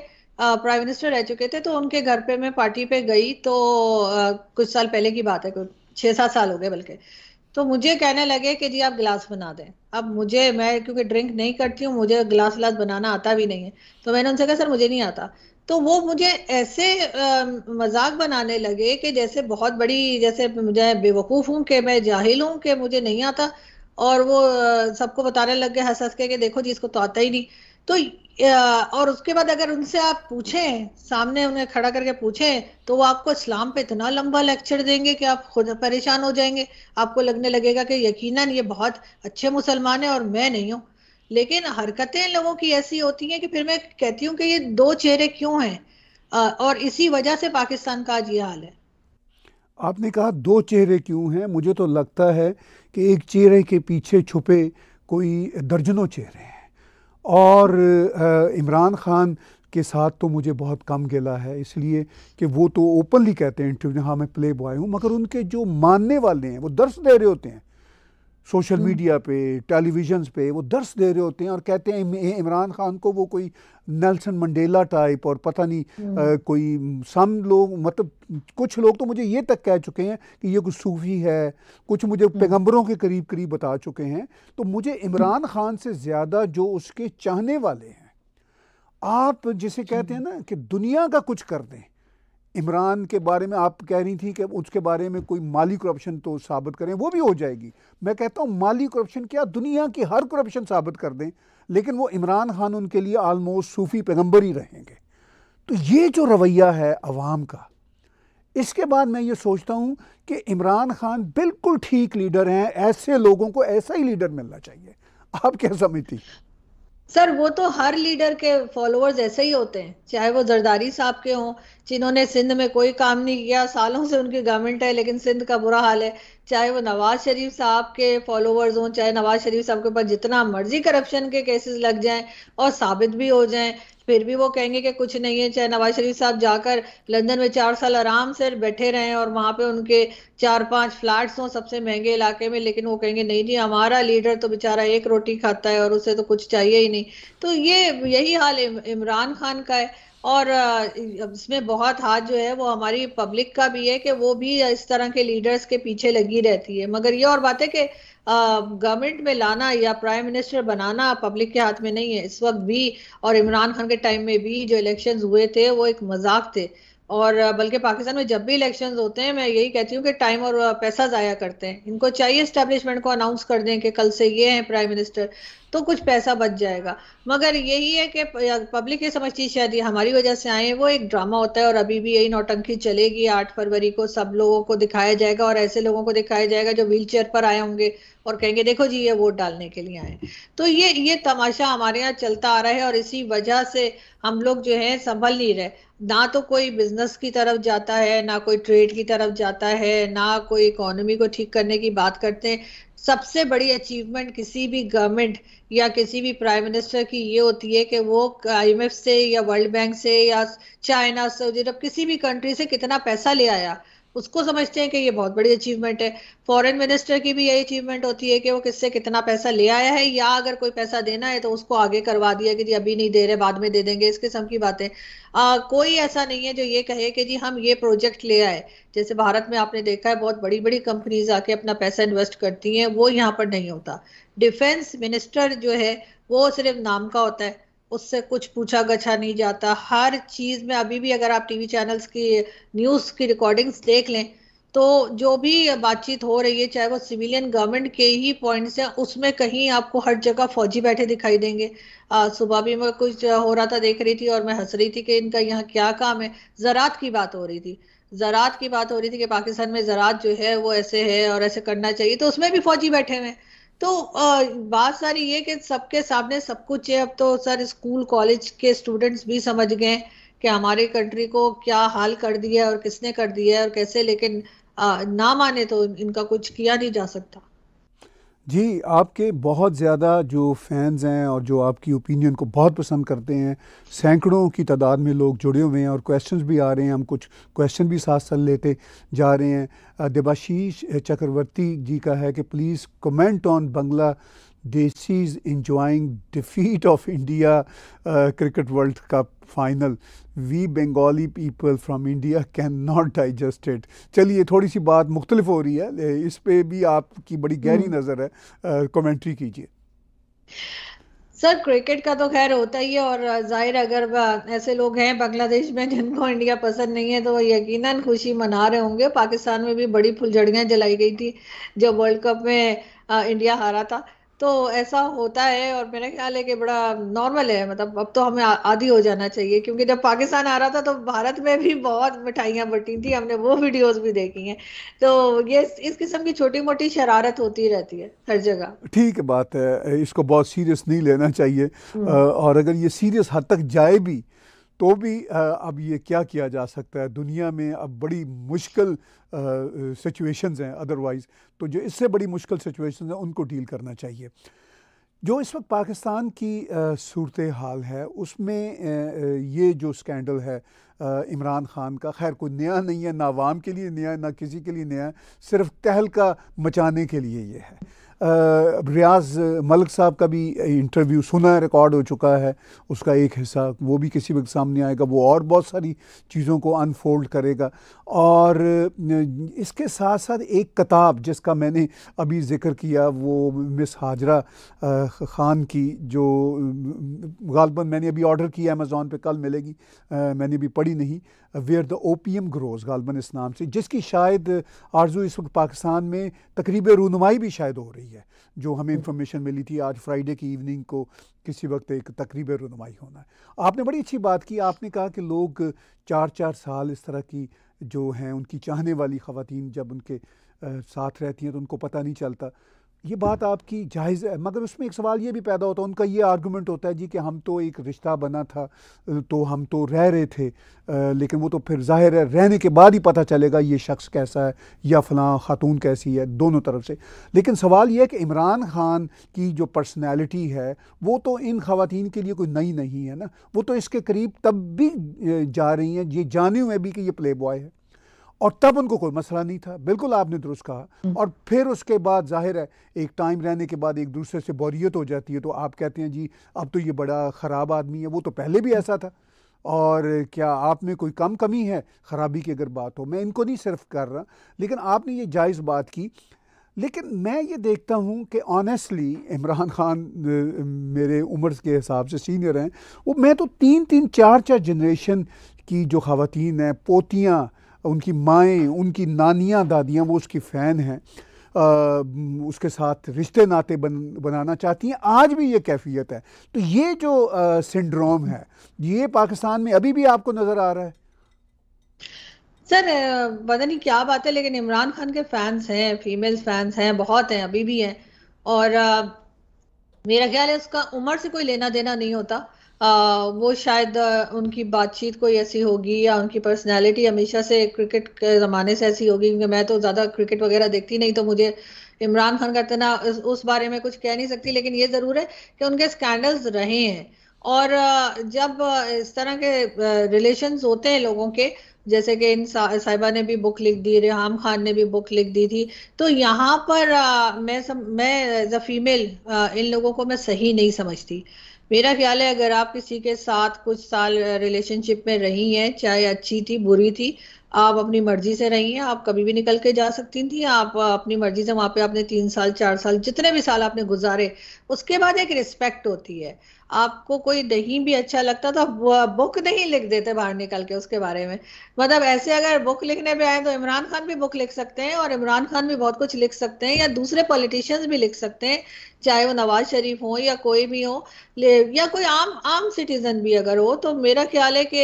प्राइम मिनिस्टर रह चुके थे तो उनके घर पे मैं पार्टी पे गई तो कुछ साल पहले की बात है छः सात साल हो गए बल्कि तो मुझे कहने लगे कि जी आप गिलास बना दें अब मुझे मैं क्योंकि ड्रिंक नहीं करती हूँ मुझे गिलास विलास बनाना आता भी नहीं है तो मैंने उनसे कहा सर मुझे नहीं आता तो वो मुझे ऐसे मजाक बनाने लगे कि जैसे बहुत बड़ी जैसे मुझे बेवकूफ़ हूँ कि मैं जाहिल हूँ कि मुझे नहीं आता और वो सबको बताने लग गए हंस हंस के कि देखो जी इसको तो आता ही नहीं तो और उसके बाद अगर उनसे आप पूछें सामने उन्हें खड़ा करके पूछें तो वो आपको इस्लाम पे इतना लंबा लेक्चर देंगे कि आप खुद परेशान हो जाएंगे आपको लगने लगेगा कि यकीनन ये बहुत अच्छे मुसलमान हैं और मैं नहीं हूँ लेकिन हरकतें लोगों की ऐसी होती हैं कि फिर मैं कहती हूँ कि ये दो चेहरे क्यों हैं और इसी वजह से पाकिस्तान का आज ये हाल है आपने कहा दो चेहरे क्यों हैं मुझे तो लगता है कि एक चेहरे के पीछे छुपे कोई दर्जनों चेहरे हैं और इमरान ख़ान के साथ तो मुझे बहुत कम गिला है इसलिए कि वो तो ओपनली कहते हैं इंटरव्यू हाँ मैं प्ले बॉय हूँ मगर उनके जो मानने वाले हैं वो दर्श दे रहे होते हैं सोशल हम्म। मीडिया पे टेलीविजन पे वो दर्स दे रहे होते हैं और कहते हैं इमरान खान को वो कोई नेल्सन मंडेला टाइप और पता नहीं, नहीं। हम्म। आ, कोई सम लोग मतलब कुछ लोग तो मुझे ये तक कह चुके हैं कि ये कुछ सूफी है कुछ मुझे हम्म। पैगंबरों के करीब करीब बता चुके हैं तो मुझे इमरान खान से ज़्यादा जो उसके चाहने वाले हैं आप जिसे कहते हैं ना कि दुनिया का कुछ कर दें इमरान के बारे में आप कह रही थी कि उसके बारे में कोई माली करप्शन तो साबित करें वो भी हो जाएगी मैं कहता हूँ माली करप्शन क्या दुनिया की हर करप्शन साबित कर दें लेकिन वो इमरान खान उनके लिए आलमोस्ट सूफ़ी पैगम्बर ही रहेंगे तो ये जो रवैया है अवाम का इसके बाद मैं ये सोचता हूँ कि इमरान खान बिल्कुल ठीक लीडर हैं ऐसे लोगों को ऐसा ही लीडर मिलना चाहिए आप क्या समझती सर वो तो हर लीडर के फॉलोअर्स ऐसे ही होते हैं चाहे वो जरदारी साहब के हों जिन्होंने सिंध में कोई काम नहीं किया सालों से उनकी गवर्नमेंट है लेकिन सिंध का बुरा हाल है चाहे वो नवाज शरीफ साहब के फॉलोअर्स हों चाहे नवाज शरीफ साहब के ऊपर जितना मर्जी करप्शन के केसेस लग जाएं और साबित भी हो जाएं फिर भी वो कहेंगे कि कुछ नहीं है चाहे नवाज शरीफ साहब जाकर लंदन में चार साल आराम से बैठे रहे और वहां पे उनके चार पांच फ्लैट्स हों सबसे महंगे इलाके में लेकिन वो कहेंगे नहीं जी हमारा लीडर तो बेचारा एक रोटी खाता है और उसे तो कुछ चाहिए ही नहीं तो ये यही हाल इमरान खान का है और इसमें बहुत हाथ जो है वो हमारी पब्लिक का भी है कि वो भी इस तरह के लीडर्स के पीछे लगी रहती है मगर ये और बात है कि गवर्नमेंट में लाना या प्राइम मिनिस्टर बनाना पब्लिक के हाथ में नहीं है इस वक्त भी और इमरान खान के टाइम में भी जो इलेक्शन हुए थे वो एक मजाक थे और बल्कि पाकिस्तान में जब भी इलेक्शन होते हैं मैं यही कहती हूँ कि टाइम और पैसा ज़ाया करते हैं इनको चाहिए इस्टेब्लिशमेंट को अनाउंस कर दें कि कल से ये हैं प्राइम मिनिस्टर तो कुछ पैसा बच जाएगा मगर यही है कि पब्लिक ये समझती शायद ये हमारी वजह से आए वो एक ड्रामा होता है और अभी भी यही नौटंकी चलेगी आठ फरवरी को सब लोगों को दिखाया जाएगा और ऐसे लोगों को दिखाया जाएगा जो व्हील पर आए होंगे और कहेंगे देखो जी ये वोट डालने के लिए आए तो ये ये तमाशा हमारे यहाँ चलता आ रहा है और इसी वजह से हम लोग जो है संभल नहीं रहे ना तो कोई बिजनेस की तरफ जाता है ना कोई ट्रेड की तरफ जाता है ना कोई इकोनॉमी को ठीक करने की बात करते हैं सबसे बड़ी अचीवमेंट किसी भी गवर्नमेंट या किसी भी प्राइम मिनिस्टर की ये होती है कि वो आईएमएफ से या वर्ल्ड बैंक से या चाइना से अरब किसी भी कंट्री से कितना पैसा ले आया उसको समझते हैं कि ये बहुत बड़ी अचीवमेंट है फॉरेन मिनिस्टर की भी यही अचीवमेंट होती है कि वो किससे कितना पैसा ले आया है या अगर कोई पैसा देना है तो उसको आगे करवा दिया कि जी अभी नहीं दे रहे बाद में दे देंगे इस किस्म की बातें आ, कोई ऐसा नहीं है जो ये कहे कि जी हम ये प्रोजेक्ट ले आए जैसे भारत में आपने देखा है बहुत बड़ी बड़ी कंपनीज आके अपना पैसा इन्वेस्ट करती हैं वो यहाँ पर नहीं होता डिफेंस मिनिस्टर जो है वो सिर्फ नाम का होता है उससे कुछ पूछा गछा नहीं जाता हर चीज में अभी भी अगर आप टीवी चैनल्स की न्यूज की रिकॉर्डिंग्स देख लें तो जो भी बातचीत हो रही है चाहे वो सिविलियन गवर्नमेंट के ही पॉइंट से उसमें कहीं आपको हर जगह फौजी बैठे दिखाई देंगे सुबह भी मैं कुछ हो रहा था देख रही थी और मैं हंस रही थी कि इनका यहाँ क्या काम है ज़रात की बात हो रही थी ज़रात की बात हो रही थी कि पाकिस्तान में ज़रात जो है वो ऐसे है और ऐसे करना चाहिए तो उसमें भी फौजी बैठे हुए हैं तो बात सारी ये कि सबके सामने सब कुछ है अब तो सर स्कूल कॉलेज के स्टूडेंट्स भी समझ गए कि हमारे कंट्री को क्या हाल कर दिया है और किसने कर दिया है और कैसे लेकिन ना माने तो इनका कुछ किया नहीं जा सकता जी आपके बहुत ज़्यादा जो फैंस हैं और जो आपकी ओपिनियन को बहुत पसंद करते हैं सैकड़ों की तादाद में लोग जुड़े हुए हैं और क्वेश्चंस भी आ रहे हैं हम कुछ क्वेश्चन भी साथ साथ लेते जा रहे हैं देबाशीष चक्रवर्ती जी का है कि please comment on Bangladeshi is enjoying defeat of India cricket world cup final we Bengali people from India can not digest it चलिए थोड़ी सी बात मुख्तलिफ हो रही है इस पर भी आपकी बड़ी गहरी हम्म। नज़र है कॉमेंट्री uh, कीजिए सर क्रिकेट का तो खैर होता ही है और uh, जाहिर अगर uh, ऐसे लोग हैं बांग्लादेश में जिनको इंडिया पसंद नहीं है तो यकीनन खुशी मना रहे होंगे पाकिस्तान में भी बड़ी फुलझड़ियाँ जलाई गई थी जब वर्ल्ड कप में इंडिया हारा था तो ऐसा होता है और मेरा ख्याल है कि बड़ा नॉर्मल है मतलब अब तो हमें आदि हो जाना चाहिए क्योंकि जब पाकिस्तान आ रहा था तो भारत में भी बहुत मिठाइयाँ बटी थी हमने वो वीडियोस भी देखी हैं तो ये इस किस्म की छोटी मोटी शरारत होती रहती है हर जगह ठीक बात है इसको बहुत सीरियस नहीं लेना चाहिए हम्म। और अगर ये सीरियस हद तक जाए भी तो भी अब ये क्या किया जा सकता है दुनिया में अब बड़ी मुश्किल सिचुएशंस हैं अदरवाइज़ तो जो इससे बड़ी मुश्किल सिचुएशंस हैं उनको डील करना चाहिए जो इस वक्त पाकिस्तान की सूरत हाल है उसमें ये जो स्कैंडल है इमरान ख़ान का खैर कोई नया नहीं है ना आवाम के लिए नया है ना किसी के लिए नया है सिर्फ तहलका मचाने के लिए ये है रियाज मलिक साहब का भी इंटरव्यू सुना रिकॉर्ड हो चुका है उसका एक हिस्सा वो भी किसी वक्त सामने आएगा वो और बहुत सारी चीज़ों को अनफोल्ड करेगा और इसके साथ साथ एक किताब जिसका मैंने अभी ज़िक्र किया वो मिस हाजरा ख़ान की जो गालबन मैंने अभी ऑर्डर किया अमेज़ोन पे कल मिलेगी मैंने अभी पढ़ी नहीं where the O P M grows गालबन इस नाम से जिसकी शायद आरजू इस वक्त पाकिस्तान में तकरीब रूनमाई भी शायद हो रही रही है जो हमें इंफॉर्मेशन मिली थी आज फ्राइडे की इवनिंग को किसी वक्त एक तकरीब रनुमाई होना है आपने बड़ी अच्छी बात की आपने कहा कि लोग चार चार साल इस तरह की जो हैं उनकी चाहने वाली ख़वान जब उनके साथ रहती हैं तो उनको पता नहीं चलता ये बात आपकी जायज़ है मगर उसमें एक सवाल ये भी पैदा होता है उनका ये आर्गूमेंट होता है जी कि हम तो एक रिश्ता बना था तो हम तो रह रहे थे आ, लेकिन वो तो फिर जाहिर है रहने के बाद ही पता चलेगा ये शख्स कैसा है या फलां खातून कैसी है दोनों तरफ से लेकिन सवाल यह है कि इमरान ख़ान की जो पर्सनैलिटी है वो तो इन खातन के लिए कोई नई नहीं है ना वो तो इसके करीब तब भी जा रही हैं ये जाने हुए भी कि ये प्ले बॉय है और तब उनको कोई मसला नहीं था बिल्कुल आपने दुरुस्त कहा हम्म। और फिर उसके बाद जाहिर है एक टाइम रहने के बाद एक दूसरे से बोरियत हो जाती है तो आप कहते हैं जी अब तो ये बड़ा ख़राब आदमी है वो तो पहले भी ऐसा था और क्या आप में कोई कम कमी है ख़राबी की अगर बात हो मैं इनको नहीं सिर्फ कर रहा लेकिन आपने ये जायज़ बात की लेकिन मैं ये देखता हूँ कि ऑनेस्टली इमरान खान मेरे उम्र के हिसाब से सीनियर हैं वो मैं तो तीन तीन चार चार जनरेशन की जो खातन हैं पोतियाँ उनकी माएँ उनकी नानियाँ दादियाँ वो उसकी फ़ैन हैं उसके साथ रिश्ते नाते बन बनाना चाहती हैं आज भी ये कैफियत है तो ये जो सिंड्रोम है ये पाकिस्तान में अभी भी आपको नज़र आ रहा है सर पता नहीं क्या बात है लेकिन इमरान खान के फैंस हैं फीमेल फैंस हैं बहुत हैं अभी भी हैं और आ, मेरा ख्याल है उसका उम्र से कोई लेना देना नहीं होता आ, वो शायद उनकी बातचीत कोई ऐसी होगी या उनकी पर्सनैलिटी हमेशा से क्रिकेट के ज़माने से ऐसी होगी क्योंकि मैं तो ज़्यादा क्रिकेट वगैरह देखती नहीं तो मुझे इमरान खान का इतना उस, उस बारे में कुछ कह नहीं सकती लेकिन ये ज़रूर है कि उनके स्कैंडल्स रहे हैं और जब इस तरह के रिलेशन होते हैं लोगों के जैसे कि इन साहिबा ने भी बुक लिख दी रेहम खान ने भी बुक लिख दी थी तो यहाँ पर आ, मैं सम, मैं एज अ फीमेल इन लोगों को मैं सही नहीं समझती मेरा ख्याल है अगर आप किसी के साथ कुछ साल रिलेशनशिप में रही हैं चाहे अच्छी थी बुरी थी आप अपनी मर्जी से रही हैं आप कभी भी निकल के जा सकती थी आप अपनी मर्जी से वहां पे आपने तीन साल चार साल जितने भी साल आपने गुजारे उसके बाद एक रिस्पेक्ट होती है आपको कोई नहीं भी अच्छा लगता तो आप बुक नहीं लिख देते बाहर निकल के उसके बारे में मतलब ऐसे अगर बुक लिखने पे आए तो इमरान खान भी बुक लिख सकते हैं और इमरान खान भी बहुत कुछ लिख सकते हैं या दूसरे पॉलिटिशियंस भी लिख सकते हैं चाहे वो नवाज शरीफ हो या कोई भी हो या कोई आम आम सिटीजन भी अगर हो तो मेरा ख्याल है कि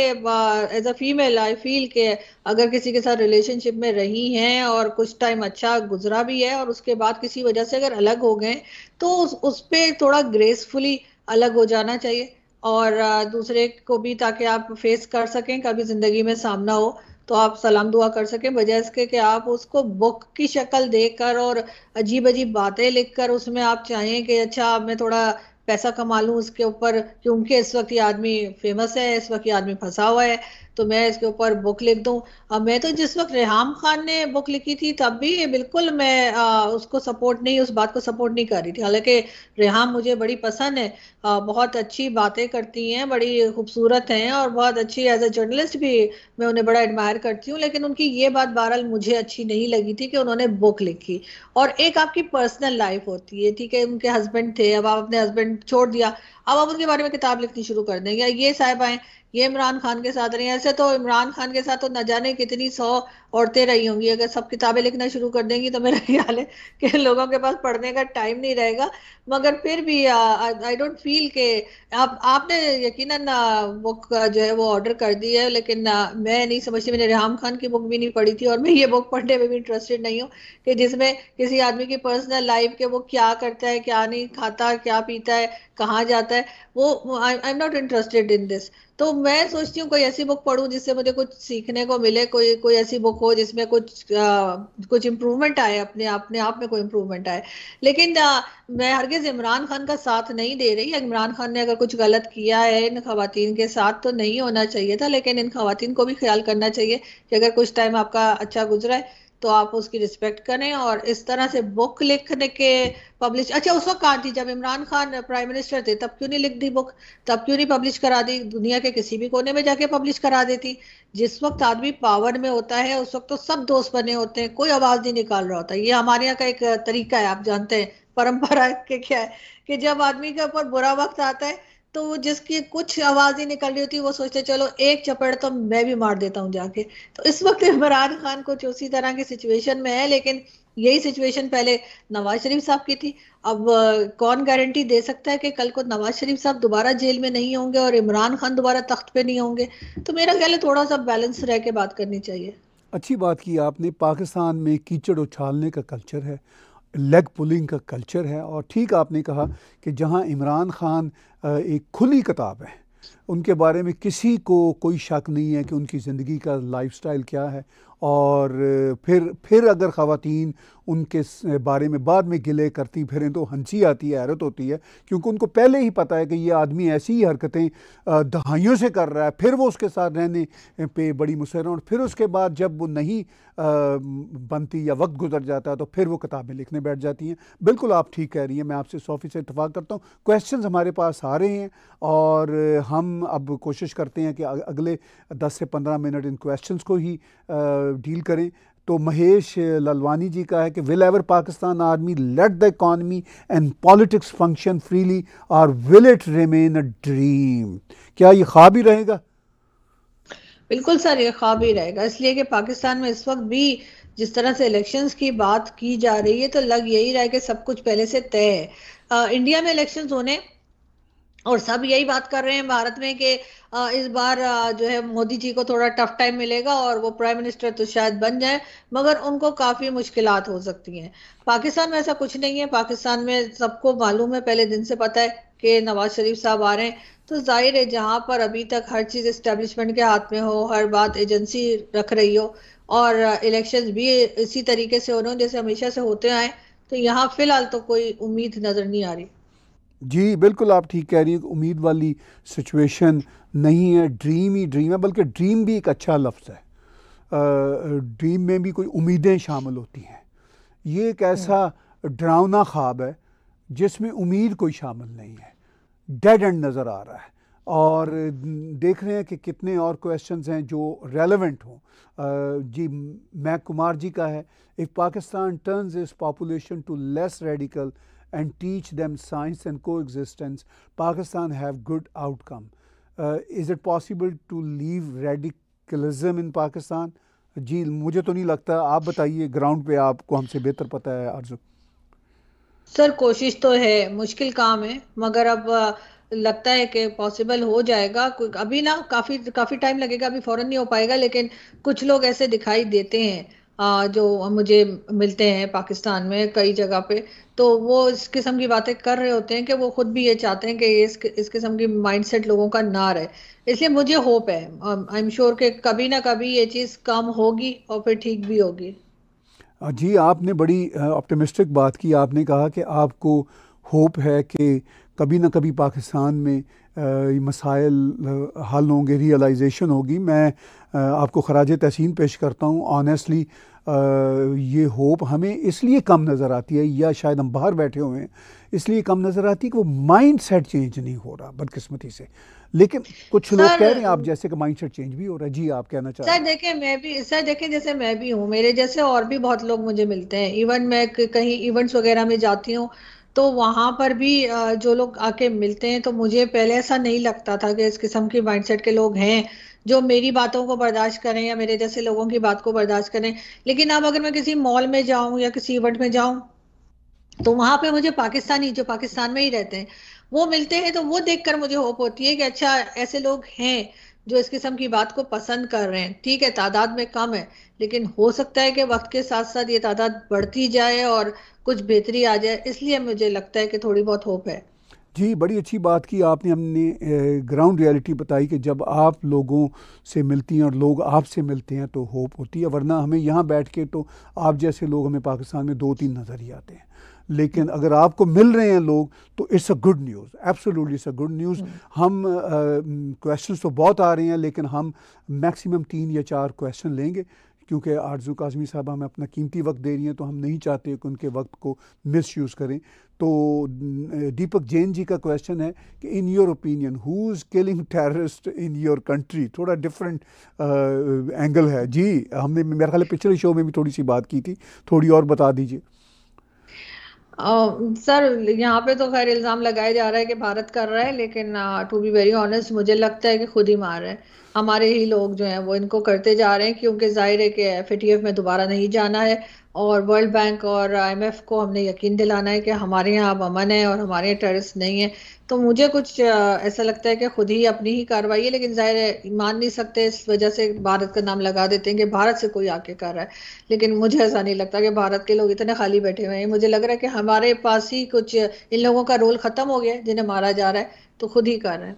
as a female I feel के अगर किसी के साथ रिलेशनशिप में रही हैं और कुछ टाइम अच्छा गुजरा भी है और उसके बाद किसी वजह से अगर अलग हो गए तो उस, उस पर थोड़ा ग्रेसफुली अलग हो जाना चाहिए और दूसरे को भी ताकि आप फेस कर सकें कभी ज़िंदगी में सामना हो तो आप सलाम दुआ कर सकें वजह इसके कि आप उसको बुक की शक्ल देकर और अजीब अजीब बातें लिखकर उसमें आप चाहें कि अच्छा मैं थोड़ा पैसा कमा लूँ उसके ऊपर क्योंकि इस वक्त ये आदमी फेमस है इस वक्त ये आदमी फंसा हुआ है तो मैं इसके ऊपर बुक लिख दूं अब मैं तो जिस वक्त रेहम खान ने बुक लिखी थी तब भी बिल्कुल मैं आ, उसको सपोर्ट नहीं उस बात को सपोर्ट नहीं कर रही थी हालांकि रेहम मुझे बड़ी पसंद है आ, बहुत अच्छी बातें करती हैं बड़ी खूबसूरत हैं और बहुत अच्छी एज अ जर्नलिस्ट भी मैं उन्हें बड़ा एडमायर करती हूँ लेकिन उनकी ये बात बहरहाल मुझे अच्छी नहीं लगी थी कि उन्होंने बुक लिखी और एक आपकी पर्सनल लाइफ होती है ठीक है उनके हस्बैंड थे अब आप अपने हस्बैंड छोड़ दिया अब आप उनके बारे में किताब लिखनी शुरू कर दें या ये साहब आए ये इमरान खान के साथ नहीं ऐसे तो इमरान खान के साथ तो न जाने कितनी सौ औरतें रही होंगी अगर सब किताबें लिखना शुरू कर देंगी तो मेरा *laughs* ख्याल है कि लोगों के पास पढ़ने का टाइम नहीं रहेगा मगर फिर भी आई डोंट फील के आप आपने यकीनन बुक जो है वो ऑर्डर कर दी है लेकिन मैं नहीं समझती मैंने रेहम खान की बुक भी नहीं पढ़ी थी और मैं ये बुक पढ़ने में भी इंटरेस्टेड नहीं हूँ कि जिसमें किसी आदमी की पर्सनल लाइफ के वो क्या करता है क्या नहीं खाता क्या पीता है कहाँ जाता है वो I am not interested in this तो मैं सोचती हूँ कोई ऐसी बुक पढ़ूँ जिससे मुझे कुछ सीखने को मिले कोई कोई ऐसी बुक को जिसमें कुछ आ, कुछ इम्प्रूवमेंट आए अपने अपने आप में कोई इम्प्रूवमेंट आए लेकिन आ, मैं हरगिज इमरान खान का साथ नहीं दे रही इमरान खान ने अगर कुछ गलत किया है इन खातन के साथ तो नहीं होना चाहिए था लेकिन इन खातन को भी ख्याल करना चाहिए कि अगर कुछ टाइम आपका अच्छा गुजरा है तो आप उसकी रिस्पेक्ट करें और इस तरह से बुक लिखने के पब्लिश अच्छा उस वक्त कहा थी जब इमरान खान प्राइम मिनिस्टर थे तब क्यों नहीं लिख दी बुक तब क्यों नहीं पब्लिश करा दी दुनिया के किसी भी कोने में जाके पब्लिश करा देती जिस वक्त आदमी पावर में होता है उस वक्त तो सब दोस्त बने होते हैं कोई आवाज नहीं निकाल रहा होता ये हमारे यहाँ का एक तरीका है आप जानते हैं परंपरा *laughs* के क्या है कि जब आदमी के ऊपर बुरा वक्त आता है तो जिसकी कुछ आवाज ही निकल रही होती वो सोचते चलो एक चपड़ तो मैं भी मार देता हूँ जाके तो इस वक्त इमरान खान कुछ उसी तरह की सिचुएशन में है लेकिन यही सिचुएशन पहले नवाज शरीफ साहब की थी अब कौन गारंटी दे सकता है कि कल को नवाज शरीफ साहब दोबारा जेल में नहीं होंगे और इमरान खान दोबारा तख्त पे नहीं होंगे तो मेरा ख्याल है थोड़ा सा बैलेंस रह के बात करनी चाहिए अच्छी बात की आपने पाकिस्तान में कीचड़ उछालने का कल्चर है लेग पुलिंग का कल्चर है और ठीक आपने कहा कि जहां इमरान ख़ान एक खुली किताब है उनके बारे में किसी को कोई शक नहीं है कि उनकी ज़िंदगी का लाइफस्टाइल क्या है और फिर फिर अगर ख़वान उनके बारे में बाद में गिले करती फिरें तो हंसी आती है हैरत होती है क्योंकि उनको पहले ही पता है कि ये आदमी ऐसी ही हरकतें दहाइयों से कर रहा है फिर वो उसके साथ रहने पे बड़ी मुसर और फिर उसके बाद जब वो नहीं बनती या वक्त गुजर जाता है तो फिर वो किताबें लिखने बैठ जाती हैं बिल्कुल आप ठीक कह रही हैं मैं आपसे सौफी से इतफाक़ करता हूँ क्वेश्चन हमारे पास आ रहे हैं और हम अब कोशिश करते हैं कि अगले दस से पंद्रह मिनट इन क्वेश्चन को ही आ, डील करें तो महेश ललवानी जी का है कि will ever Pakistan army let the economy and politics function freely और will it remain a dream क्या ये ख्वाब ही रहेगा बिल्कुल सर ये ख्वाब ही रहेगा इसलिए कि पाकिस्तान में इस वक्त भी जिस तरह से इलेक्शंस की बात की जा रही है तो लग यही रहा है कि सब कुछ पहले से तय है आ, इंडिया में इलेक्शंस होने और सब यही बात कर रहे हैं भारत में कि इस बार जो है मोदी जी को थोड़ा टफ टाइम मिलेगा और वो प्राइम मिनिस्टर तो शायद बन जाए मगर उनको काफ़ी मुश्किल हो सकती हैं पाकिस्तान में ऐसा कुछ नहीं है पाकिस्तान में सबको मालूम है पहले दिन से पता है कि नवाज शरीफ साहब आ रहे हैं तो जाहिर है जहाँ पर अभी तक हर चीज़ इस्टेब्लिशमेंट के हाथ में हो हर बात एजेंसी रख रही हो और इलेक्शन भी इसी तरीके से हो रहे हो जैसे हमेशा से होते आए तो यहाँ फिलहाल तो कोई उम्मीद नज़र नहीं आ रही जी बिल्कुल आप ठीक कह रही हैं उम्मीद वाली सिचुएशन नहीं है ड्रीम ही ड्रीम है बल्कि ड्रीम भी एक अच्छा लफ्ज़ है ड्रीम में भी कोई उम्मीदें शामिल होती हैं ये एक ऐसा डरावना ख्वाब है जिसमें उम्मीद कोई शामिल नहीं है डेड एंड नज़र आ रहा है और देख रहे हैं कि कितने और क्वेश्चंस हैं जो रेलेवेंट हों जी मैं कुमार जी का है if Pakistan turns its population to less radical and teach them science and coexistence, Pakistan have good outcome. Uh, is it possible to leave radicalism in Pakistan? जी मुझे तो नहीं लगता आप बताइए ग्राउंड पे आपको हमसे बेहतर पता है आरजू सर कोशिश तो है मुश्किल काम है मगर अब लगता है कि पॉसिबल हो जाएगा अभी ना काफी काफी टाइम लगेगा अभी फौरन नहीं हो पाएगा लेकिन कुछ लोग ऐसे दिखाई देते हैं जो मुझे मिलते हैं पाकिस्तान में कई जगह पे तो वो इस किस्म की बातें कर रहे होते हैं कि वो खुद भी ये चाहते हैं कि ये इस इस किस्म की माइंडसेट लोगों का ना रहे इसलिए मुझे होप है आई एम श्योर कि कभी ना कभी ये चीज़ कम होगी और फिर ठीक भी होगी जी आपने बड़ी ऑप्टिमिस्टिक बात की आपने कहा कि आपको होप है कि कभी ना कभी पाकिस्तान में मसाइल हल होंगे रियलाइजेशन होगी मैं आपको खराज तहसीन पेश करता हूँ ऑनेस्टली ये होप हमें इसलिए कम नज़र आती है या शायद हम बाहर बैठे हुए हैं इसलिए कम नज़र आती है कि वो माइंड सेट चेंज नहीं हो रहा बदकिस्मती से लेकिन कुछ लोग कह रहे हैं आप जैसे कि माइंड सेट चेंज भी हो रहा है जी आप कहना चाहते हैं सर देखें मैं भी सर देखें जैसे मैं भी हूँ मेरे जैसे और भी बहुत लोग मुझे मिलते हैं इवन मैं कहीं इवेंट्स वगैरह में जाती हूँ तो वहाँ पर भी जो लोग आके मिलते हैं तो मुझे पहले ऐसा नहीं लगता था कि इस किस्म की माइंडसेट के लोग हैं जो मेरी बातों को बर्दाश्त करें या मेरे जैसे लोगों की बात को बर्दाश्त करें लेकिन अब अगर मैं किसी मॉल में जाऊं या किसी इवेंट में जाऊं तो वहां पे मुझे पाकिस्तानी जो पाकिस्तान में ही रहते हैं वो मिलते हैं तो वो देखकर मुझे होप होती है कि अच्छा ऐसे लोग हैं जो इस किस्म की बात को पसंद कर रहे हैं ठीक है तादाद में कम है लेकिन हो सकता है कि वक्त के साथ साथ ये तादाद बढ़ती जाए और कुछ बेहतरी आ जाए इसलिए मुझे लगता है कि थोड़ी बहुत होप है जी बड़ी अच्छी बात की आपने हमने ग्राउंड रियलिटी बताई कि जब आप लोगों से मिलती हैं और लोग आपसे मिलते हैं तो होप होती है वरना हमें यहाँ बैठ के तो आप जैसे लोग हमें पाकिस्तान में दो तीन नज़र ही आते हैं लेकिन अगर आपको मिल रहे हैं लोग तो it's hmm. A good news absolutely it's a good news हम क्वेश्चंस तो बहुत आ रहे हैं लेकिन हम मैक्सिमम तीन या चार क्वेश्चन लेंगे क्योंकि आरजू काजमी साहब हमें अपना कीमती वक्त दे रही हैं तो हम नहीं चाहते कि उनके वक्त को मिस यूज़ करें तो दीपक जैन जी का क्वेश्चन है कि in your opinion who is killing terrorist in your country थोड़ा डिफरेंट एंगल है जी हमने मेरे ख्याल पिछले शो में भी थोड़ी सी बात की थी थोड़ी और बता दीजिए सर यहाँ पे तो खैर इल्ज़ाम लगाया जा रहा है कि भारत कर रहा है लेकिन टू बी वेरी ऑनेस्ट मुझे लगता है कि खुद ही मार रहे हैं हमारे ही लोग जो हैं वो इनको करते जा रहे हैं क्योंकि जाहिर है कि एफ में दोबारा नहीं जाना है और वर्ल्ड बैंक और आईएमएफ को हमने यकीन दिलाना है कि हमारे यहाँ अब अमन है और हमारे यहाँ टेरिस नहीं है तो मुझे कुछ ऐसा लगता है कि खुद ही अपनी ही कार्रवाई है लेकिन जाहिर है मान नहीं सकते इस वजह से भारत का नाम लगा देते हैं कि भारत से कोई आके कर रहा है लेकिन मुझे ऐसा नहीं लगता कि भारत के लोग इतने खाली बैठे हुए हैं मुझे लग रहा है कि हमारे पास ही कुछ इन लोगों का रोल खत्म हो गया है जिन्हें मारा जा रहा है तो खुद ही कर रहे हैं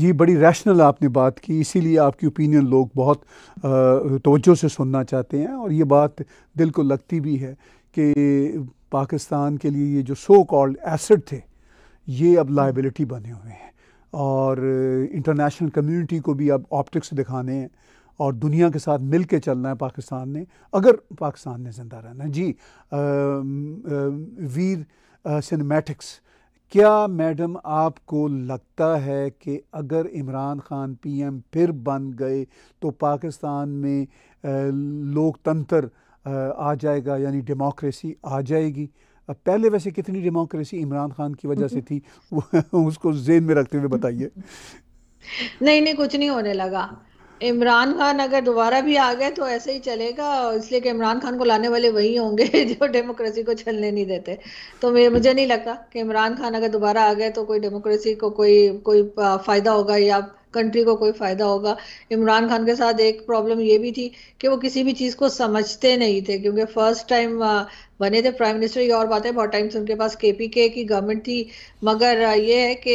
जी बड़ी रैशनल आपने बात की इसीलिए आपकी ओपिनियन लोग बहुत तोज्जो से सुनना चाहते हैं और ये बात दिल को लगती भी है कि पाकिस्तान के लिए ये जो सो कॉल्ड एसेट थे ये अब लाइबिलिटी बने हुए हैं और इंटरनेशनल कम्युनिटी को भी अब ऑप्टिक्स दिखाने हैं और दुनिया के साथ मिल के चलना है पाकिस्तान ने अगर पाकिस्तान ने जिंदा रहना है जी आ, आ, वीर सिनेमैटिक्स क्या मैडम आपको लगता है कि अगर इमरान खान पीएम फिर बन गए तो पाकिस्तान में लोकतंत्र आ जाएगा यानी डेमोक्रेसी आ जाएगी पहले वैसे कितनी डेमोक्रेसी इमरान खान की वजह से थी *laughs* उसको जेन में रखते हुए बताइए नहीं नहीं कुछ नहीं होने लगा इमरान खान अगर दोबारा भी आ गए तो ऐसे ही चलेगा इसलिए कि इमरान खान को लाने वाले वही होंगे *laughs* जो डेमोक्रेसी को चलने नहीं देते तो मुझे नहीं लगता कि इमरान खान अगर दोबारा आ गए तो कोई डेमोक्रेसी को कोई कोई फायदा होगा या कंट्री को कोई फायदा होगा इमरान खान के साथ एक प्रॉब्लम ये भी थी कि वो किसी भी चीज़ को समझते नहीं थे क्योंकि फर्स्ट टाइम बने थे प्राइम मिनिस्टर ये और बात है बहुत टाइम से उनके पास केपीके की गवर्नमेंट थी मगर ये है कि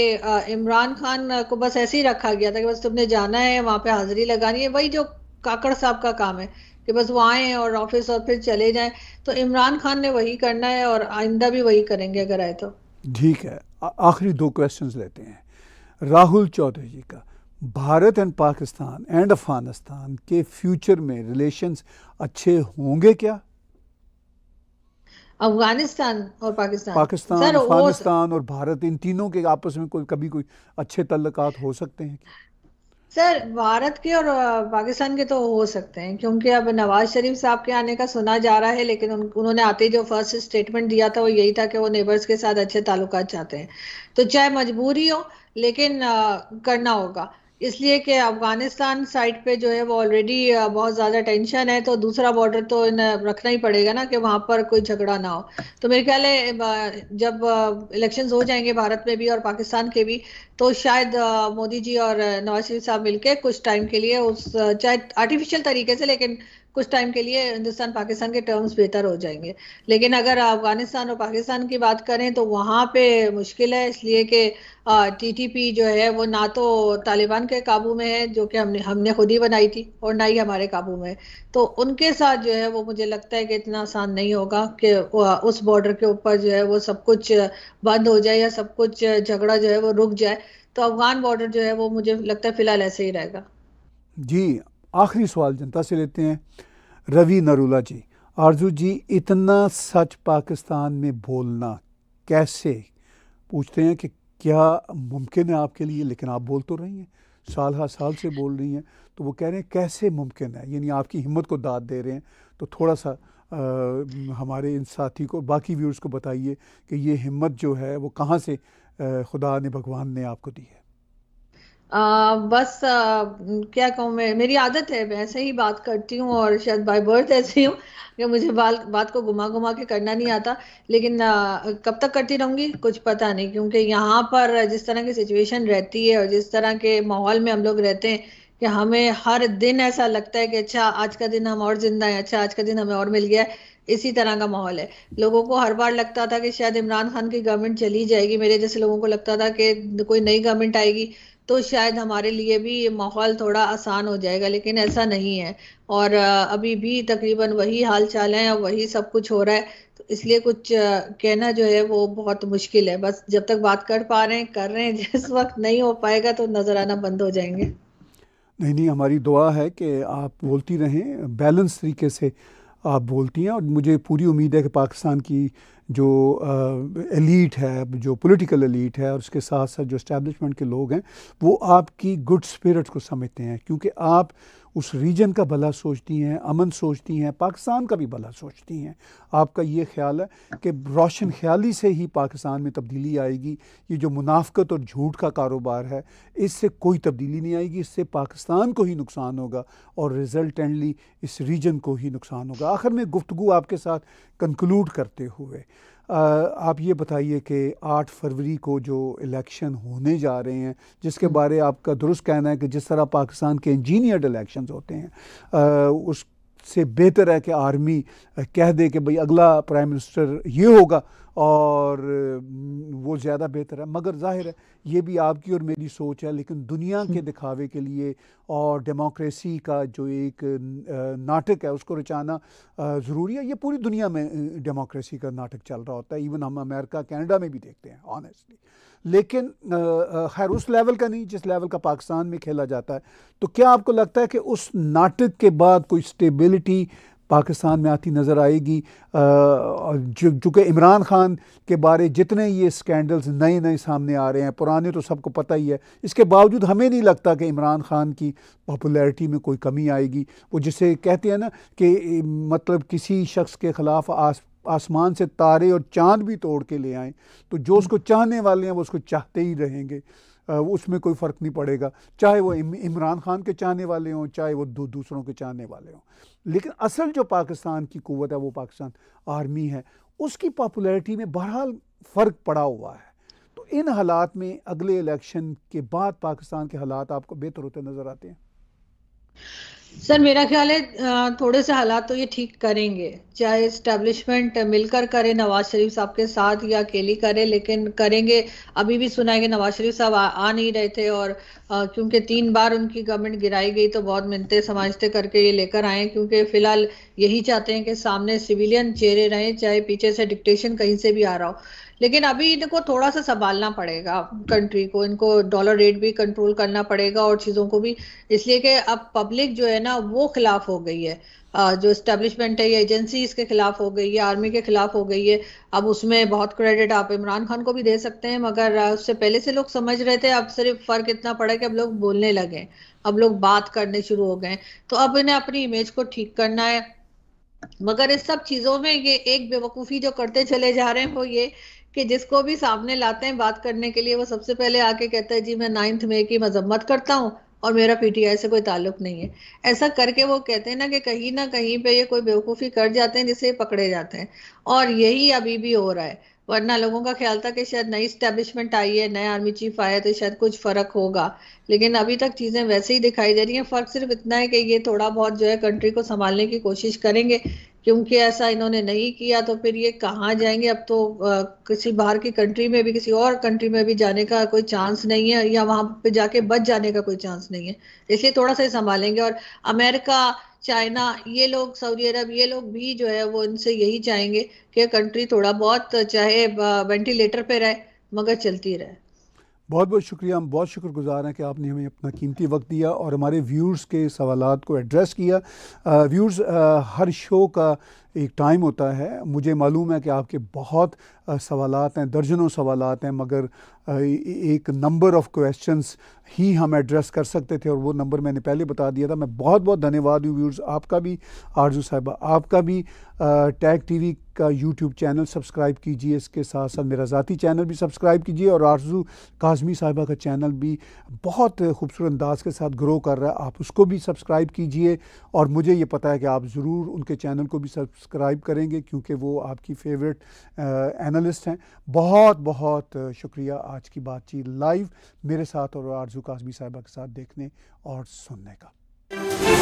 इमरान खान को बस ऐसे ही रखा गया था कि बस तुमने जाना है वहाँ पे हाजिरी लगानी है वही जो काकड़ साहब का काम है कि बस वो आए और ऑफिस और फिर चले जाएं तो इमरान खान ने वही करना है और आइंदा भी वही करेंगे अगर आए तो ठीक है आखिरी दो क्वेश्चन लेते हैं राहुल चौधरी जी का भारत एंड पाकिस्तान एंड अफगानिस्तान के फ्यूचर में रिलेशंस अच्छे होंगे क्या अफगानिस्तान और पाकिस्तान पाकिस्तान अफगानिस्तान और भारत इन तीनों के आपस में कोई कभी कोई अच्छे तल्लक हो सकते हैं सर भारत के और पाकिस्तान के तो हो सकते हैं क्योंकि अब नवाज शरीफ साहब के आने का सुना जा रहा है लेकिन उन, उन्होंने आते जो फर्स्ट स्टेटमेंट दिया था वो यही था कि वो नेबर्स के साथ अच्छे ताल्लुक चाहते हैं तो चाहे मजबूरी हो लेकिन आ, करना होगा इसलिए कि अफगानिस्तान साइड पे जो है वो ऑलरेडी बहुत ज़्यादा टेंशन है तो दूसरा बॉर्डर तो इन्हें रखना ही पड़ेगा ना कि वहां पर कोई झगड़ा ना हो तो मेरे ख्याल है जब इलेक्शंस हो जाएंगे भारत में भी और पाकिस्तान के भी तो शायद मोदी जी और नवाज शरीफ साहब मिलके कुछ टाइम के लिए उस चाहे आर्टिफिशियल तरीके से लेकिन कुछ टाइम के लिए हिंदुस्तान पाकिस्तान के टर्म्स बेहतर हो जाएंगे लेकिन अगर अफगानिस्तान और पाकिस्तान की बात करें तो वहाँ पे मुश्किल है इसलिए कि टीटीपी जो है वो ना तो तालिबान के काबू में है जो कि हमने हमने खुद ही बनाई थी और ना ही हमारे काबू में तो उनके साथ जो है वो मुझे लगता है कि इतना आसान नहीं होगा कि उस बॉर्डर के ऊपर जो है वो सब कुछ बंद हो जाए या सब कुछ झगड़ा जो है वो रुक जाए तो अफगान बॉर्डर जो है वो मुझे लगता है फिलहाल ऐसे ही रहेगा जी आखिरी सवाल जनता से लेते हैं रवि नरूला जी आरजू जी इतना सच पाकिस्तान में बोलना कैसे पूछते हैं कि क्या मुमकिन है आपके लिए लेकिन आप बोल तो रही हैं साल हा साल से बोल रही हैं तो वो कह रहे हैं कैसे मुमकिन है यानी आपकी हिम्मत को दाद दे रहे हैं तो थोड़ा सा आ, हमारे इन साथी को बाकी व्यूर्स को बताइए कि ये हिम्मत जो है वो कहाँ से आ, खुदा ने भगवान ने आपको दी है आ, बस आ, क्या कहूँ मैं मेरी आदत है मैं ऐसे ही बात करती हूँ और शायद बाय बर्थ ऐसी हूँ कि मुझे बाल बात को घुमा घुमा के करना नहीं आता लेकिन आ, कब तक करती रहूंगी कुछ पता नहीं क्योंकि यहाँ पर जिस तरह की सिचुएशन रहती है और जिस तरह के माहौल में हम लोग रहते हैं कि हमें हर दिन ऐसा लगता है कि अच्छा आज का दिन हम और जिंदा है अच्छा आज का दिन हमें और मिल गया है इसी तरह का माहौल है लोगों को हर बार लगता था कि शायद इमरान खान की गवर्नमेंट चली जाएगी मेरे जैसे लोगों को लगता था कि कोई नई गवर्नमेंट आएगी तो शायद हमारे लिए भी माहौल थोड़ा आसान हो जाएगा लेकिन ऐसा नहीं है और अभी भी तकरीबन वही हाल चाल है और वही सब कुछ हो रहा है तो इसलिए कुछ कहना जो है वो बहुत मुश्किल है बस जब तक बात कर पा रहे हैं कर रहे हैं जिस वक्त नहीं हो पाएगा तो नज़र आना बंद हो जाएंगे नहीं नहीं हमारी दुआ है कि आप बोलती रहें बैलेंस तरीके से आप बोलती हैं और मुझे पूरी उम्मीद है कि पाकिस्तान की जो एलीट है जो पॉलिटिकल एलीट है और उसके साथ साथ जो इस्टेब्लिशमेंट के लोग हैं वो आपकी गुड स्पिरिट को समझते हैं क्योंकि आप उस रीजन का भला सोचती हैं अमन सोचती हैं पाकिस्तान का भी भला सोचती हैं आपका ये ख्याल है कि रोशन ख्याली से ही पाकिस्तान में तब्दीली आएगी ये जो मुनाफ्त और झूठ का कारोबार है इससे कोई तब्दीली नहीं आएगी इससे पाकिस्तान को ही नुकसान होगा और रिजल्टेंटली इस रीजन को ही नुकसान होगा आखिर में गुफ्तु आपके साथ कंक्लूड करते हुए आप ये बताइए कि 8 फरवरी को जो इलेक्शन होने जा रहे हैं जिसके हम्म। बारे आपका दुरुस्त कहना है कि जिस तरह पाकिस्तान के इंजीनियर्ड इलेक्शंस होते हैं उस से बेहतर है कि आर्मी कह दे कि भाई अगला प्राइम मिनिस्टर ये होगा और वो ज़्यादा बेहतर है मगर जाहिर है ये भी आपकी और मेरी सोच है लेकिन दुनिया के हम्म। दिखावे के लिए और डेमोक्रेसी का जो एक नाटक है उसको रचाना ज़रूरी है ये पूरी दुनिया में डेमोक्रेसी का नाटक चल रहा होता है इवन हम अमेरिका कनाडा में भी देखते हैं ऑनेस्टली लेकिन खैर उस लेवल का नहीं जिस लेवल का पाकिस्तान में खेला जाता है तो क्या आपको लगता है कि उस नाटक के बाद कोई स्टेबिलिटी पाकिस्तान में आती नज़र आएगी चूँकि इमरान ख़ान के बारे जितने ये स्कैंडल्स नए नए सामने आ रहे हैं पुराने तो सबको पता ही है इसके बावजूद हमें नहीं लगता कि इमरान ख़ान की पॉपुलैरिटी में कोई कमी आएगी वो जिसे कहते हैं ना कि मतलब किसी शख्स के ख़िलाफ़ आस आसमान से तारे और चांद भी तोड़ के ले आएँ तो जो उसको चाहने वाले हैं वो उसको चाहते ही रहेंगे उसमें कोई फ़र्क नहीं पड़ेगा चाहे वो इमरान खान के चाहने वाले हों चाहे वो दूसरों के चाहने वाले हों लेकिन असल जो पाकिस्तान की क़वत है वो पाकिस्तान आर्मी है उसकी पॉपुलैरिटी में बहरहाल फ़र्क पड़ा हुआ है तो इन हालात में अगले इलेक्शन के बाद पाकिस्तान के हालात आपको बेहतर होते नज़र आते हैं सर मेरा ख्याल है थोड़े से हालात तो ये ठीक करेंगे चाहे इस्टेब्लिशमेंट मिलकर करे नवाज शरीफ साहब के साथ या अकेली करे लेकिन करेंगे अभी भी सुना है कि नवाज शरीफ साहब आ, आ नहीं रहे थे और क्योंकि तीन बार उनकी गवर्नमेंट गिराई गई तो बहुत मिनते समाजते करके ये लेकर आए क्योंकि फिलहाल यही चाहते हैं कि सामने सिविलियन चेहरे रहे चाहे पीछे से डिक्टेशन कहीं से भी आ रहा हो लेकिन अभी इनको थोड़ा सा संभालना पड़ेगा कंट्री को इनको डॉलर रेट भी कंट्रोल करना पड़ेगा और चीज़ों को भी इसलिए कि अब पब्लिक जो है ना वो खिलाफ हो गई है जो स्टेब्लिशमेंट है ये एजेंसी के खिलाफ हो गई है आर्मी के खिलाफ हो गई है अब उसमें बहुत क्रेडिट आप इमरान खान को भी दे सकते हैं मगर उससे पहले से लोग समझ रहे थे अब सिर्फ फर्क इतना पड़ा कि अब लोग बोलने लगे अब लोग बात करने शुरू हो गए तो अब इन्हें अपनी इमेज को ठीक करना है मगर इस सब चीजों में ये एक बेवकूफी जो करते चले जा रहे हैं वो ये कि जिसको भी सामने लाते हैं बात करने के लिए वो सबसे पहले आके कहता है जी मैं नाइन्थ मे की मजम्मत करता हूँ और मेरा पीटीआई से कोई ताल्लुक नहीं है ऐसा करके वो कहते हैं ना कि कहीं ना कहीं पे ये कोई बेवकूफ़ी कर जाते हैं जिसे पकड़े जाते हैं और यही अभी भी हो रहा है वरना लोगों का ख्याल था कि शायद नई स्टैब्लिशमेंट आई है नया आर्मी चीफ आया तो शायद कुछ फर्क होगा लेकिन अभी तक चीजें वैसे ही दिखाई दे रही हैं फर्क सिर्फ इतना है कि ये थोड़ा बहुत जो है कंट्री को संभालने की कोशिश करेंगे क्योंकि ऐसा इन्होंने नहीं किया तो फिर ये कहाँ जाएंगे अब तो आ, किसी बाहर की कंट्री में भी किसी और कंट्री में भी जाने का कोई चांस नहीं है या वहां पे जाके बच जाने का कोई चांस नहीं है इसलिए थोड़ा सा संभालेंगे और अमेरिका चाइना ये लोग सऊदी अरब ये लोग भी जो है वो इनसे यही चाहेंगे कि कंट्री थोड़ा बहुत चाहे वेंटिलेटर पे रहे मगर चलती रहे बहुत बहुत शुक्रिया हम बहुत शुक्रगुजार हैं कि आपने हमें अपना कीमती वक्त दिया और हमारे व्यूर्स के सवाल को एड्रेस किया व्यूर्स हर शो का एक टाइम होता है मुझे मालूम है कि आपके बहुत सवाल हैं दर्जनों सवाल हैं मगर एक नंबर ऑफ़ क्वेश्चंस ही हम एड्रेस कर सकते थे और वो नंबर मैंने पहले बता दिया था मैं बहुत बहुत धन्यवाद हूँ व्यूर्स आपका भी आरजू साहबा आपका भी टैग टीवी का यूट्यूब चैनल सब्सक्राइब कीजिए इसके साथ साथ मेरा ज़ाती चैनल भी सब्सक्राइब कीजिए और आरजू काजमी साहिबा का चैनल भी बहुत खूबसूरत अंदाज के साथ ग्रो कर रहा है आप उसको भी सब्सक्राइब कीजिए और मुझे ये पता है कि आप ज़रूर उनके चैनल को भी सब्सक्राइब सब्सक्राइब करेंगे क्योंकि वो आपकी फेवरेट एनालिस्ट uh, हैं बहुत बहुत uh, शुक्रिया आज की बातचीत लाइव मेरे साथ और आरजू काजमी साहिबा के साथ देखने और सुनने का